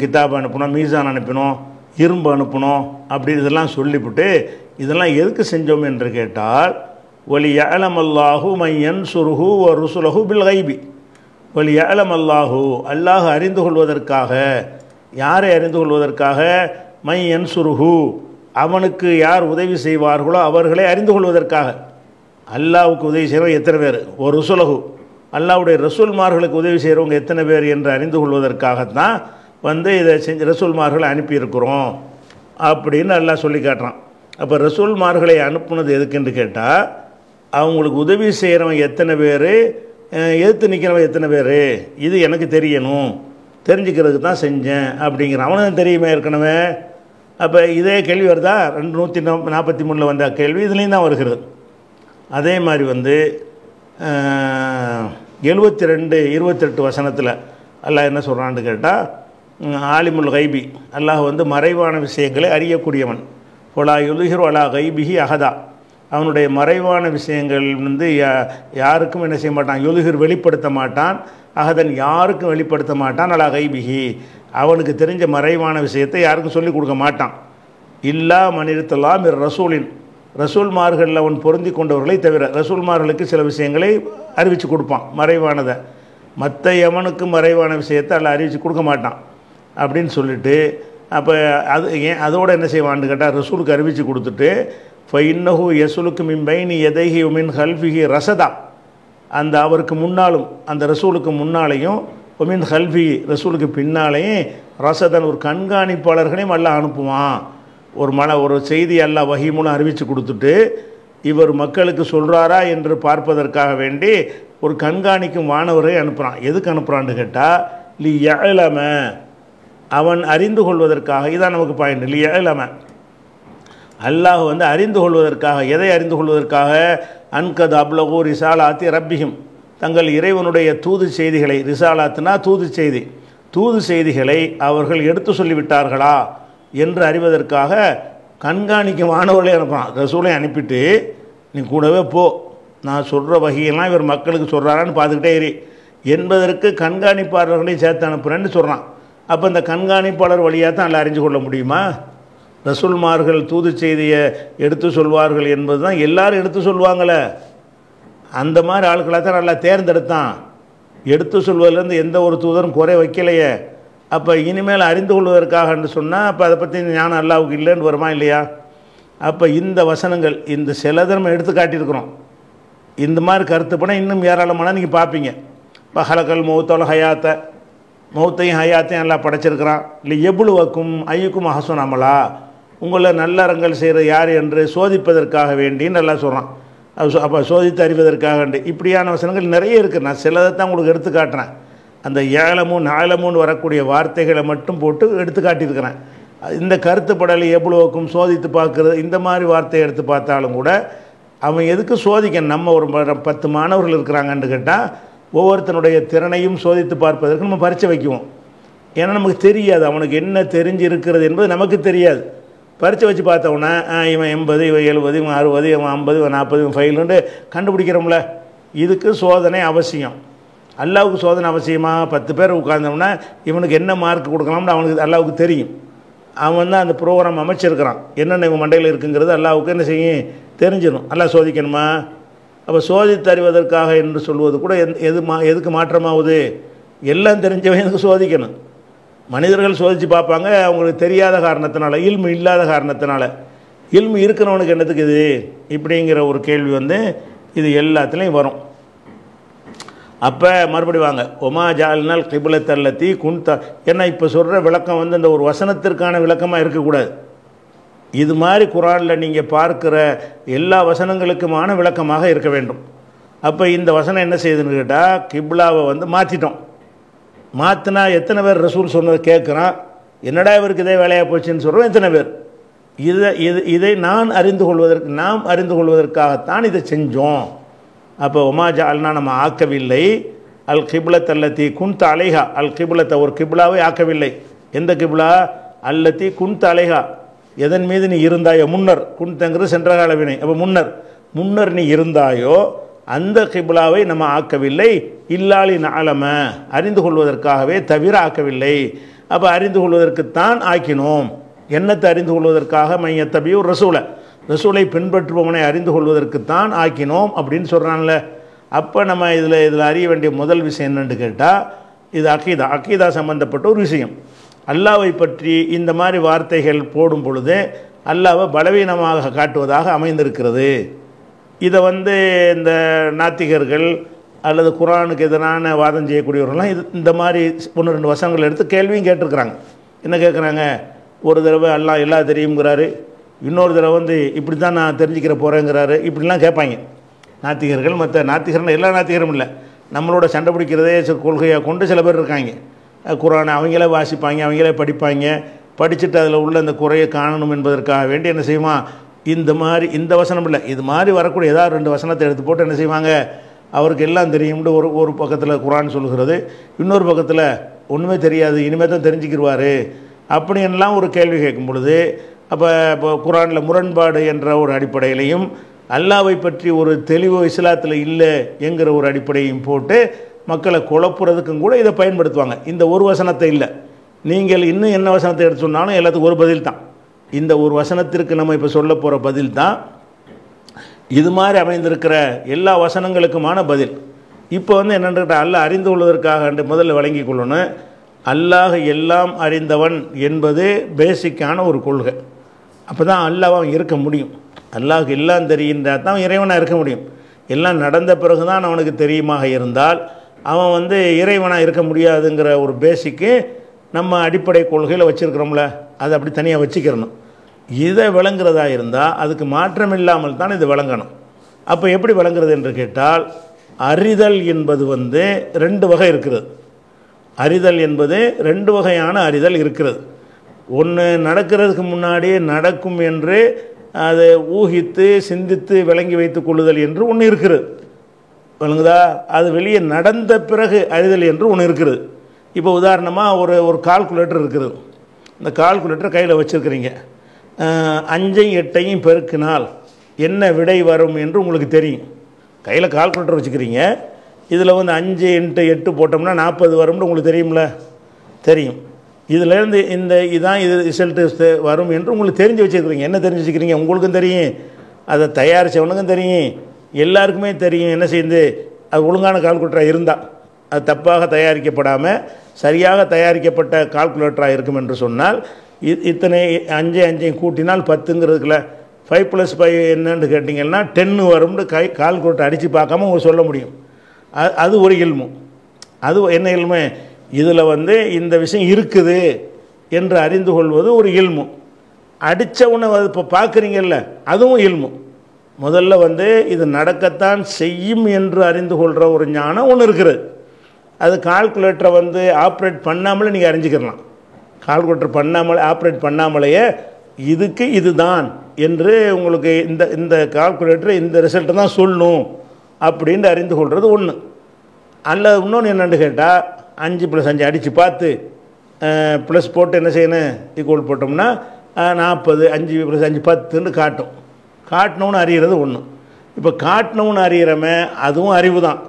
கிதாப் அனுப்பணும் மீசான் அனுப்பினோம் இரும்பு அனுப்பினோம் அப்படி இதெல்லாம் சொல்லிவிட்டு இதெல்லாம் எதுக்கு செஞ்சோம் என்று கேட்டால் ஒலி ஏலமல்லாஹு மையன் சுருகு ஒரு சுலகு பில் கைபி ஒலி ஏலமல்லாஹு அல்லாஹ் அறிந்து கொள்வதற்காக யாரை அறிந்து கொள்வதற்காக மையன் சுருகு அவனுக்கு யார் உதவி செய்வார்களோ அவர்களை அறிந்து கொள்வதற்காக அல்லாவுக்கு உதவி செய்வோம் எத்தனை பேர் ஒரு சுலகு அல்லாவுடைய ரசூல்மார்களுக்கு உதவி செய்கிறவங்க எத்தனை பேர் என்று அறிந்து கொள்வதற்காகத்தான் வந்து இதை செஞ்சு ரசூல்மார்களை அனுப்பியிருக்கிறோம் அப்படின்னு நல்லா சொல்லி காட்டுறான் அப்போ ரசூல்மார்களை அனுப்புனது எதுக்குன்னு கேட்டால் அவங்களுக்கு உதவி செய்கிறவங்க எத்தனை பேர் எதிர்த்து நிற்கிறவன் எத்தனை பேர் இது எனக்கு தெரியணும் தெரிஞ்சுக்கிறதுக்கு தான் செஞ்சேன் அப்படிங்கிற அவனும் தெரியுமே ஏற்கனவே அப்போ இதே கேள்வி வருதா ரெண்டு நூற்றி நாற்பத்தி மூணில் வந்த கேள்வி இதுலேயும் தான் வருகிறது அதே மாதிரி வந்து எழுபத்தி ரெண்டு இருபத்தெட்டு வசனத்தில் அல்லாஹ் என்ன சொல்கிறான்னு கேட்டால் ஆலிமுல் கைபி அல்லாஹ் வந்து மறைவான விஷயங்களை அறியக்கூடியவன் ஒலா யுலுகிர் ஒலா கைபிஹி அகதா அவனுடைய மறைவான விஷயங்கள் வந்து யாருக்கும் என்ன செய்ய மாட்டான் யுலுகிர் வெளிப்படுத்த மாட்டான் அகதன் யாருக்கும் வெளிப்படுத்த மாட்டான் அலா கைபிஹி அவனுக்கு தெரிஞ்ச மறைவான விஷயத்தை யாருக்கும் சொல்லிக் கொடுக்க மாட்டான் இல்லா மனிதத்தலாம் இர் ரசூலின் ரசூல்மார்களில் அவன் பொருந்தி கொண்டவர்களை தவிர ரசூல்மார்களுக்கு சில விஷயங்களை அறிவித்து கொடுப்பான் மறைவானதை மற்ற எவனுக்கும் மறைவான விஷயத்தை அதில் அறிவித்து கொடுக்க மாட்டான் அப்படின்னு சொல்லிவிட்டு அப்போ அது ஏன் அதோடு என்ன செய்வான்னு கேட்டால் ரசூலுக்கு அறிவித்து கொடுத்துட்டு இப்போ இன்னஹூ யசுலுக்கு மின் பைனி எதைஹி மின் ஹல்ஃபிஹி ரசதா அந்த அவருக்கு முன்னாலும் அந்த ரசூலுக்கு முன்னாலேயும் உமின் ஹல்ஃபி ரசூலுக்கு பின்னாலேயும் ரசதன் ஒரு கண்காணிப்பாளர்களையும் அல்ல அனுப்புவான் ஒரு மன ஒரு செய்தி எல்லாம் வகிமுன்னு அறிவித்து கொடுத்துட்டு இவர் மக்களுக்கு சொல்கிறாரா என்று பார்ப்பதற்காக வேண்டி ஒரு கண்காணிக்கும் மாணவரை அனுப்புகிறான் எதுக்கு அனுப்புகிறான்னு கேட்டால் லி எழம அவன் அறிந்து கொள்வதற்காக இதான் நமக்கு பாயிண்ட் லி எழம அல்லாஹ் வந்து அறிந்து கொள்வதற்காக எதை அறிந்து கொள்வதற்காக அன்கத் அப்லகோ ரிசாலாத்தி ரப்பிகும் தங்கள் இறைவனுடைய தூது செய்திகளை ரிசாலாத்துனா தூது செய்தி தூது செய்திகளை அவர்கள் எடுத்து சொல்லிவிட்டார்களா என்று அறிவதற்காக கண்காணிக்க மாணவர்களை அனுப்புகிறான் ரசூலை அனுப்பிட்டு நீ கூடவே போ நான் சொல்கிற வகையெல்லாம் இவர் மக்களுக்கு சொல்கிறாரான்னு பார்த்துக்கிட்டே இரு என்பதற்கு கண்காணிப்பாளர்களையும் சேர்த்து அனுப்புகிறேன்னு சொல்கிறான் அப்போ இந்த கண்காணிப்பாளர் வழியாக தான் அதில் அறிஞ்சு கொள்ள முடியுமா ரசூல்மார்கள் தூது செய்தியை எடுத்து சொல்வார்கள் என்பது தான் எல்லாரும் எடுத்து சொல்லுவாங்களே அந்த மாதிரி ஆட்களாக தான் நல்லா தேர்ந்தெடுத்தான் எடுத்து சொல்வதிலேருந்து எந்த ஒரு தூதரும் குறை வைக்கலையே அப்போ இனிமேல் அறிந்து கொள்வதற்காக என்று சொன்னால் அப்போ அதை பற்றி ஞானம் அல்லாவுக்கு இல்லைன்னு வருமா இல்லையா அப்போ இந்த வசனங்கள் இந்த சிலதை நம்ம எடுத்து காட்டியிருக்கிறோம் இந்த மாதிரி கருத்து போனால் இன்னும் ஏராளமான நீங்கள் பார்ப்பீங்க இப்போ ஹலக்கல் மௌத்தோல் ஹயாத்தை மௌத்தையும் ஹயாத்தையும் எல்லாம் படைச்சிருக்கிறான் இல்லை எவ்வளவுக்கும் ஐயக்கும் அகசுனாமலா அமலா உங்களை நல்லறங்கள் செய்கிற யார் என்று சோதிப்பதற்காக வேண்டின்னு நல்லா சொல்கிறான் அப்போ சோதித்து அறிவதற்காக வேண்டி இப்படியான வசனங்கள் நிறைய இருக்குது நான் சிலதை தான் உங்களுக்கு எடுத்து காட்டுறேன் அந்த ஏழமும் நாலமுன்னு வரக்கூடிய வார்த்தைகளை மட்டும் போட்டு எடுத்து காட்டியிருக்கிறேன் இந்த கருத்து படலை எவ்வளோக்கும் சோதித்து பார்க்குறது இந்த மாதிரி வார்த்தையை எடுத்து பார்த்தாலும் கூட அவன் எதுக்கு சோதிக்க நம்ம ஒரு பத்து மாணவர்கள் இருக்கிறாங்கன்னு கேட்டால் ஒவ்வொருத்தனுடைய திறனையும் சோதித்து பார்ப்பதற்கு நம்ம பரிச்சை வைக்குவோம் ஏன்னா நமக்கு தெரியாது அவனுக்கு என்ன தெரிஞ்சு இருக்கிறது என்பது நமக்கு தெரியாது பரிச்சை வச்சு பார்த்தவொன்னே இவன் எண்பது இவன் எழுபது இவன் அறுபது இவன் ஐம்பது இவன் நாற்பது இவன் ஃபைலுண்டு கண்டுபிடிக்கிறோம்ல இதுக்கு சோதனை அவசியம் அல்லாவுக்கு சோதனை அவசியமாக பத்து பேர் உட்கார்ந்தோம்னா இவனுக்கு என்ன மார்க் கொடுக்கலாம்னு அவனுக்கு அல்லாவுக்கு தெரியும் அவன் தான் அந்த ப்ரோக்ராம் அமைச்சிருக்கிறான் என்னென்ன இவன் மண்டையில் இருக்குங்கிறது அல்லாவுக்கு என்ன செய்யும் தெரிஞ்சிடும் அல்லா சோதிக்கணுமா அப்போ சோதித்து அறிவதற்காக என்று சொல்வது கூட எது மா எதுக்கு மாற்றமாகுது எல்லாம் தெரிஞ்சவன் எனக்கு சோதிக்கணும் மனிதர்கள் சோதித்து பார்ப்பாங்க அவங்களுக்கு தெரியாத காரணத்தினால இல்மு இல்லாத காரணத்தினால இல்மு இருக்கிறவனுக்கு என்னத்துக்கு இது இப்படிங்கிற ஒரு கேள்வி வந்து இது எல்லாத்துலேயும் வரும் அப்போ மறுபடியும் வாங்க ஒமா ஜாலினால் கிபில தல்லத்தி குன்தா ஏன்னா இப்போ சொல்கிற விளக்கம் வந்து இந்த ஒரு வசனத்திற்கான விளக்கமாக இருக்கக்கூடாது இது மாதிரி குரானில் நீங்கள் பார்க்குற எல்லா வசனங்களுக்குமான விளக்கமாக இருக்க வேண்டும் அப்போ இந்த வசனம் என்ன செய்யுதுன்னு கேட்டால் கிப்லாவை வந்து மாற்றிட்டோம் மாற்றினா எத்தனை பேர் ரசூல் சொன்னதை கேட்குறான் என்னடா இவருக்கு இதே வேலையாக போச்சுன்னு சொல்கிறோம் எத்தனை பேர் இதை இது இதை நான் அறிந்து கொள்வதற்கு நாம் அறிந்து கொள்வதற்காகத்தான் இதை செஞ்சோம் அப்போ ஒமா ஜால்னா நம்ம ஆக்கவில்லை அல் கிப்லத் அல்லத்தி குந்த் அலைஹா அல் கிப்லத்தை ஒரு கிப்லாவை ஆக்கவில்லை எந்த கிப்லா அல்லத்தி குன் அலைஹா எதன் மீது நீ இருந்தாயோ முன்னர் குந்தங்கிறது சென்ற கால வினை அப்போ முன்னர் முன்னர் நீ இருந்தாயோ அந்த கிப்லாவை நம்ம ஆக்கவில்லை இல்லாளின் ஆலம அறிந்து கொள்வதற்காகவே தவிர ஆக்கவில்லை அப்போ அறிந்து கொள்வதற்குத்தான் ஆக்கினோம் என்னத்தை அறிந்து கொள்வதற்காக மையத்தபியூர் ரசூலை ரசூலை பின்பற்றுபவனை அறிந்து கொள்வதற்குத்தான் ஆக்கினோம் அப்படின்னு சொல்கிறான்ல அப்போ நம்ம இதில் இதில் அறிய வேண்டிய முதல் விஷயம் என்னென்னு கேட்டால் இது அக்கீதா அக்கீதா சம்மந்தப்பட்ட ஒரு விஷயம் அல்லாவை பற்றி இந்த மாதிரி வார்த்தைகள் போடும் பொழுது அல்லாவை பலவீனமாக காட்டுவதாக அமைந்திருக்கிறது இதை வந்து இந்த நாத்திகர்கள் அல்லது குரானுக்கு எதிரான வாதம் செய்யக்கூடியவர்கள்லாம் இது இந்த மாதிரி ஒன்று ரெண்டு வசங்கள் எடுத்து கேள்வியும் கேட்டிருக்கிறாங்க என்ன கேட்குறாங்க ஒரு தடவை எல்லாம் எல்லாம் தெரியுங்கிறாரு இன்னொரு தடவை வந்து இப்படி தான் நான் தெரிஞ்சுக்கிற போகிறேங்கிறாரு இப்படிலாம் கேட்பாங்க நாத்திகர்கள் மற்ற நாத்திகர்கள் எல்லா நாத்திகரும் இல்லை நம்மளோட சண்டை பிடிக்கிறதே கொள்கையாக கொண்டு சில பேர் இருக்காங்க குரானை அவங்களே வாசிப்பாங்க அவங்களே படிப்பாங்க படிச்சுட்டு அதில் உள்ள அந்த குறையை காணணும் என்பதற்காக வேண்டி என்ன செய்யுமா இந்த மாதிரி இந்த வசனம் இல்லை இது மாதிரி வரக்கூடிய ஏதாவது ரெண்டு வசனத்தை எடுத்து போட்டு என்ன செய்வாங்க அவருக்கு எல்லாம் தெரியும்னு ஒரு ஒரு பக்கத்தில் குரான் சொல்கிறது இன்னொரு பக்கத்தில் ஒன்றுமே தெரியாது இனிமேல் தான் தெரிஞ்சுக்கிடுவார் அப்படின்லாம் ஒரு கேள்வி கேட்கும் பொழுது அப்போ இப்போ குரானில் முரண்பாடு என்ற ஒரு அடிப்படையிலையும் அல்லாவை பற்றி ஒரு தெளிவு இஸ்லாத்தில் இல்லை என்கிற ஒரு அடிப்படையும் போட்டு மக்களை குழப்புறதுக்கும் கூட இதை பயன்படுத்துவாங்க இந்த ஒரு வசனத்தை இல்லை நீங்கள் இன்னும் என்ன வசனத்தை எடுத்து சொன்னாலும் எல்லாத்துக்கும் ஒரு பதில் தான் இந்த ஒரு வசனத்திற்கு நம்ம இப்போ சொல்ல போகிற பதில் தான் இது மாதிரி அமைந்திருக்கிற எல்லா வசனங்களுக்குமான பதில் இப்போ வந்து என்னென்னு அல்ல அறிந்து கொள்வதற்காக என்று முதல்ல வழங்கி கொள்ளணும் அல்லாஹ் எல்லாம் அறிந்தவன் என்பது பேசிக்கான ஒரு கொள்கை அப்போ தான் அல்லாவும் இருக்க முடியும் அல்லாஹ் எல்லாம் தெரியுன்றா தான் இறைவனாக இருக்க முடியும் எல்லாம் நடந்த பிறகு தான் அவனுக்கு தெரியுமாக இருந்தால் அவன் வந்து இறைவனாக இருக்க முடியாதுங்கிற ஒரு பேசிக்கு நம்ம அடிப்படை கொள்கையில் வச்சுருக்கிறோம்ல அதை அப்படி தனியாக வச்சுக்கிறணும் இதை விளங்குறதா இருந்தால் அதுக்கு மாற்றம் இல்லாமல் தான் இது விளங்கணும் அப்போ எப்படி விளங்குறது என்று கேட்டால் அறிதல் என்பது வந்து ரெண்டு வகை இருக்கிறது அறிதல் என்பது ரெண்டு வகையான அறிதல் இருக்கிறது ஒன்று நடக்கிறதுக்கு முன்னாடியே நடக்கும் என்று அதை ஊகித்து சிந்தித்து விளங்கி வைத்து கொள்ளுதல் என்று ஒன்று இருக்கிறது விளங்குதா அது வெளியே நடந்த பிறகு அறிதல் என்று ஒன்று இருக்கிறது இப்போ உதாரணமாக ஒரு ஒரு கால்குலேட்டர் இருக்குது இந்த கால்குலேட்டரை கையில் வச்சுருக்கிறீங்க அஞ்சையும் எட்டையும் பெருக்கினால் என்ன விடை வரும் என்று உங்களுக்கு தெரியும் கையில் கால்குலேட்டர் வச்சுக்கிறீங்க இதில் வந்து அஞ்சு எட்டு எட்டு போட்டோம்னா நாற்பது வரும்னு உங்களுக்கு தெரியும்ல தெரியும் இதிலேருந்து இந்த இதுதான் இது ரிசல்ட்டு வரும் என்று உங்களுக்கு தெரிஞ்சு வச்சுருக்குறீங்க என்ன தெரிஞ்சு வச்சுக்கிறீங்க உங்களுக்கும் தெரியும் அதை தயாரித்தவனுக்கும் தெரியும் எல்லாருக்குமே தெரியும் என்ன செய்யுது அது ஒழுங்கான கால்குலேட்டராக இருந்தால் அது தப்பாக தயாரிக்கப்படாமல் சரியாக தயாரிக்கப்பட்ட கால்குலேட்டராக இருக்கும் என்று சொன்னால் இ இத்தனை அஞ்சு அஞ்சையும் கூட்டினால் பத்துங்கிறதுக்குள்ள ஃபைவ் ப்ளஸ் ஃபைவ் என்னென்னு கேட்டிங்கன்னா டென்னு வரும்னு கை கால்குலேட்டர் அடித்து பார்க்காம உங்களுக்கு சொல்ல முடியும் அது அது ஒரு இல்மு அது என்ன இல்மை இதில் வந்து இந்த விஷயம் இருக்குது என்று அறிந்து கொள்வது ஒரு இல்மு அடித்த உணவு இப்போ பார்க்குறீங்கல்ல அதுவும் இல்மு முதல்ல வந்து இது நடக்கத்தான் செய்யும் என்று அறிந்து கொள்கிற ஒரு ஞானம் ஒன்று இருக்கிறது அது கால்குலேட்டரை வந்து ஆப்ரேட் பண்ணாமலே நீங்கள் அறிஞ்சிக்கலாம் கால்குலேட்டர் பண்ணாமலே ஆப்ரேட் பண்ணாமலேயே இதுக்கு இதுதான் என்று உங்களுக்கு இந்த இந்த கால்குலேட்டர் இந்த ரிசல்ட்டை தான் சொல்லணும் அப்படின்ட்டு அறிந்து கொள்வது ஒன்று அல்லது இன்னொன்று என்னென்னு கேட்டால் அஞ்சு ப்ளஸ் அஞ்சு அடித்து பார்த்து ப்ளஸ் போட்டு என்ன செய்யணும் ஈக்குவல் போட்டோம்னா நாற்பது அஞ்சு ப்ளஸ் அஞ்சு பத்துன்னு காட்டும் காட்டணும்னு அறிகிறது ஒன்று இப்போ காட்டினோன்னு அறிகிறமே அதுவும் அறிவு தான்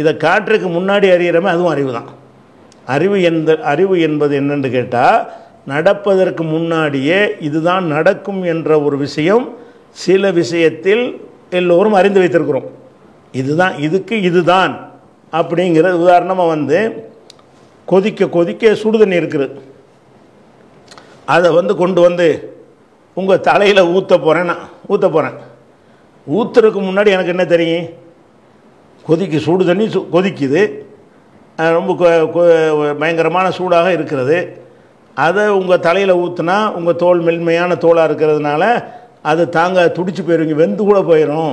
இதை காட்டுறதுக்கு முன்னாடி அறிகிறமே அதுவும் அறிவு தான் அறிவு எந்த அறிவு என்பது என்னென்று கேட்டால் நடப்பதற்கு முன்னாடியே இதுதான் நடக்கும் என்ற ஒரு விஷயம் சில விஷயத்தில் எல்லோரும் அறிந்து வைத்திருக்கிறோம் இதுதான் இதுக்கு இதுதான் அப்படிங்கிற உதாரணமாக வந்து கொதிக்க கொதிக்க சுடு தண்ணி இருக்குது அதை வந்து கொண்டு வந்து உங்கள் தலையில் ஊற்ற போகிறேன் நான் ஊற்ற போகிறேன் ஊற்றுறதுக்கு முன்னாடி எனக்கு என்ன தெரியும் கொதிக்கு சூடு தண்ணி சு கொதிக்குது ரொம்ப பயங்கரமான சூடாக இருக்கிறது அதை உங்கள் தலையில் ஊற்றுனா உங்கள் தோல் மென்மையான தோலாக இருக்கிறதுனால அது தாங்க துடிச்சு போயிருவீங்க வெந்து கூட போயிடும்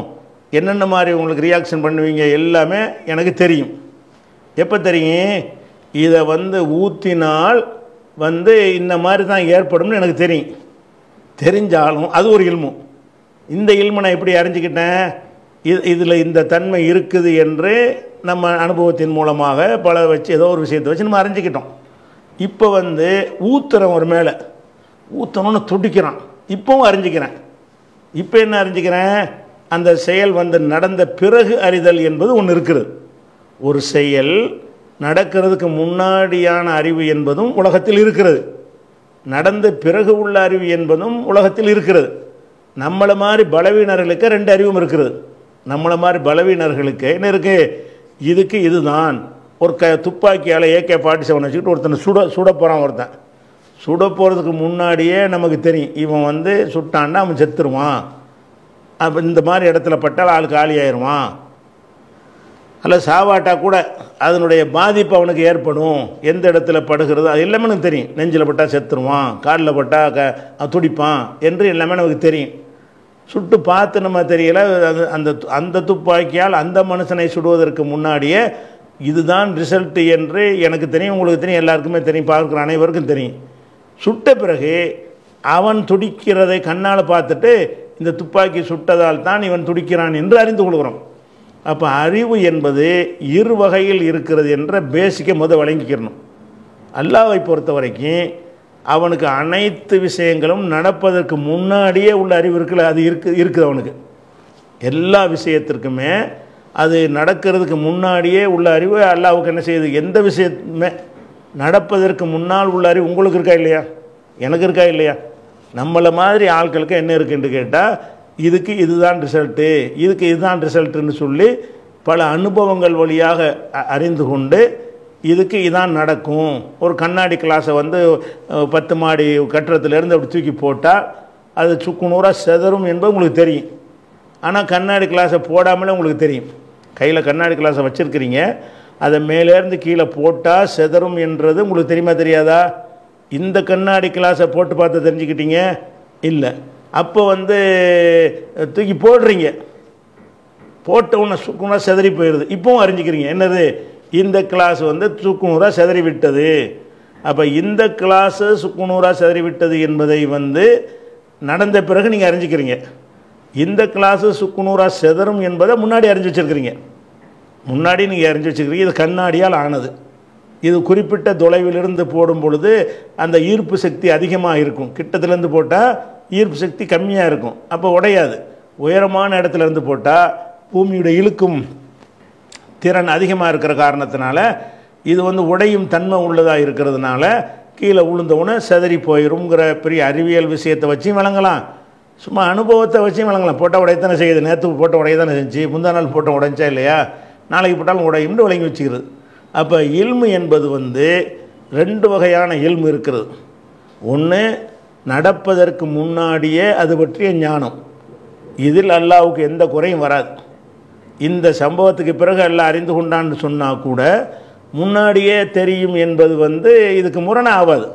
என்னென்ன மாதிரி உங்களுக்கு ரியாக்ஷன் பண்ணுவீங்க எல்லாமே எனக்கு தெரியும் எப்போ தெரியும் இதை வந்து ஊற்றினால் வந்து இந்த மாதிரி தான் ஏற்படும்னு எனக்கு தெரியும் தெரிஞ்சாலும் அது ஒரு இல்மு இந்த இல்மு நான் எப்படி அறிஞ்சிக்கிட்டேன் இது இதில் இந்த தன்மை இருக்குது என்று நம்ம அனுபவத்தின் மூலமாக பல வச்சு ஏதோ ஒரு விஷயத்தை வச்சு நம்ம அறிஞ்சிக்கிட்டோம் இப்போ வந்து ஊத்துறோம் ஒரு மேலே ஊற்றணும்னு துடிக்கிறான் இப்போவும் அறிஞ்சிக்கிறேன் இப்போ என்ன அறிஞ்சிக்கிறேன் அந்த செயல் வந்து நடந்த பிறகு அறிதல் என்பது ஒன்று இருக்கிறது ஒரு செயல் நடக்கிறதுக்கு முன்னாடியான அறிவு என்பதும் உலகத்தில் இருக்கிறது நடந்த பிறகு உள்ள அறிவு என்பதும் உலகத்தில் இருக்கிறது நம்மளை மாதிரி பலவீனர்களுக்கு ரெண்டு அறிவும் இருக்கிறது நம்மளை மாதிரி பலவீனர்களுக்கு என்ன இருக்குது இதுக்கு இதுதான் ஒரு க துப்பாக்கியால் ஏகே ஃபார்ட்டி செவன் வச்சுக்கிட்டு ஒருத்தனை சுட சுட போகிறான் ஒருத்தன் சுட போகிறதுக்கு முன்னாடியே நமக்கு தெரியும் இவன் வந்து சுட்டான்னா அவன் செத்துருவான் அப்போ இந்த மாதிரி இடத்துல பட்டால் ஆளுக்கு ஆளி ஆயிடுவான் அல்ல சாவாட்டாக கூட அதனுடைய பாதிப்பு அவனுக்கு ஏற்படும் எந்த இடத்துல படுகிறது அது எல்லாமே எனக்கு தெரியும் நெஞ்சில் பட்டால் செத்துருவான் காலில் பட்டால் க துடிப்பான் என்று எல்லாமே நமக்கு தெரியும் சுட்டு பார்த்து நம்ம தெரியல அது அந்த அந்த துப்பாக்கியால் அந்த மனுஷனை சுடுவதற்கு முன்னாடியே இதுதான் ரிசல்ட்டு என்று எனக்கு தெரியும் உங்களுக்கு தெரியும் எல்லாருக்குமே தெரியும் பார்க்குற அனைவருக்கும் தெரியும் சுட்ட பிறகு அவன் துடிக்கிறதை கண்ணால் பார்த்துட்டு இந்த துப்பாக்கி சுட்டதால் தான் இவன் துடிக்கிறான் என்று அறிந்து கொள்கிறோம் அப்போ அறிவு என்பது இரு வகையில் இருக்கிறது என்ற பேசிக்கை முதல் வழங்கிக்கிறணும் அல்லாவை பொறுத்த வரைக்கும் அவனுக்கு அனைத்து விஷயங்களும் நடப்பதற்கு முன்னாடியே உள்ள அறிவு இருக்குல்ல அது இருக்கு இருக்குது அவனுக்கு எல்லா விஷயத்திற்குமே அது நடக்கிறதுக்கு முன்னாடியே உள்ள அறிவு அல்லாவுக்கு என்ன செய்யுது எந்த விஷயத்துமே நடப்பதற்கு முன்னால் உள்ள அறிவு உங்களுக்கு இருக்கா இல்லையா எனக்கு இருக்கா இல்லையா நம்மளை மாதிரி ஆட்களுக்கு என்ன இருக்குன்னு கேட்டால் இதுக்கு இதுதான் ரிசல்ட்டு இதுக்கு இதுதான் ரிசல்ட்டுன்னு சொல்லி பல அனுபவங்கள் வழியாக அறிந்து கொண்டு இதுக்கு இதான் நடக்கும் ஒரு கண்ணாடி கிளாஸை வந்து பத்து மாடி கட்டுறதுலேருந்து அப்படி தூக்கி போட்டால் அது சுக்கு நூறாக செதறும் என்பது உங்களுக்கு தெரியும் ஆனால் கண்ணாடி கிளாஸை போடாமலே உங்களுக்கு தெரியும் கையில் கண்ணாடி கிளாஸை வச்சுருக்கிறீங்க அதை மேலேருந்து கீழே போட்டால் செதறும் என்றது உங்களுக்கு தெரியுமா தெரியாதா இந்த கண்ணாடி கிளாஸை போட்டு பார்த்து தெரிஞ்சுக்கிட்டீங்க இல்லை அப்போ வந்து தூக்கி போடுறீங்க போட்ட உடனே சுக்குனா செதறி போயிடுது இப்போவும் அறிஞ்சிக்கிறீங்க என்னது இந்த கிளாஸ் வந்து சுக்குனூராக செதறி விட்டது அப்போ இந்த கிளாஸு சுக்குனூராக செதறி விட்டது என்பதை வந்து நடந்த பிறகு நீங்கள் அறிஞ்சிக்கிறீங்க இந்த கிளாஸு சுக்குனூராக செதறும் என்பதை முன்னாடி அறிஞ்சு வச்சுருக்கிறீங்க முன்னாடி நீங்கள் அறிஞ்சு வச்சுருக்கீங்க இது கண்ணாடியால் ஆனது இது குறிப்பிட்ட தொலைவிலிருந்து போடும் பொழுது அந்த ஈர்ப்பு சக்தி அதிகமாக இருக்கும் கிட்டத்துலேருந்து போட்டால் ஈர்ப்பு சக்தி கம்மியாக இருக்கும் அப்போ உடையாது உயரமான இடத்துல இருந்து போட்டால் பூமியோட இழுக்கும் திறன் அதிகமாக இருக்கிற காரணத்தினால இது வந்து உடையும் தன்மை உள்ளதாக இருக்கிறதுனால கீழே உளுந்தவுடனே செதறி போயிருங்கிற பெரிய அறிவியல் விஷயத்தை வச்சும் விளங்கலாம் சும்மா அனுபவத்தை வச்சும் விளங்கலாம் போட்டால் உடையத்தானே செய்யுது நேற்று போட்ட உடைய தானே செஞ்சு முந்தா நாள் போட்ட உடஞ்சா இல்லையா நாளைக்கு போட்டாலும் உடையும்னு விளங்கி வச்சுக்கிறது அப்போ இல்மு என்பது வந்து ரெண்டு வகையான இல்மு இருக்கிறது ஒன்று நடப்பதற்கு முன்னாடியே அது பற்றிய ஞானம் இதில் அல்லாவுக்கு எந்த குறையும் வராது இந்த சம்பவத்துக்கு பிறகு எல்லாம் அறிந்து கொண்டான்னு சொன்னால் கூட முன்னாடியே தெரியும் என்பது வந்து இதுக்கு முரண ஆகாது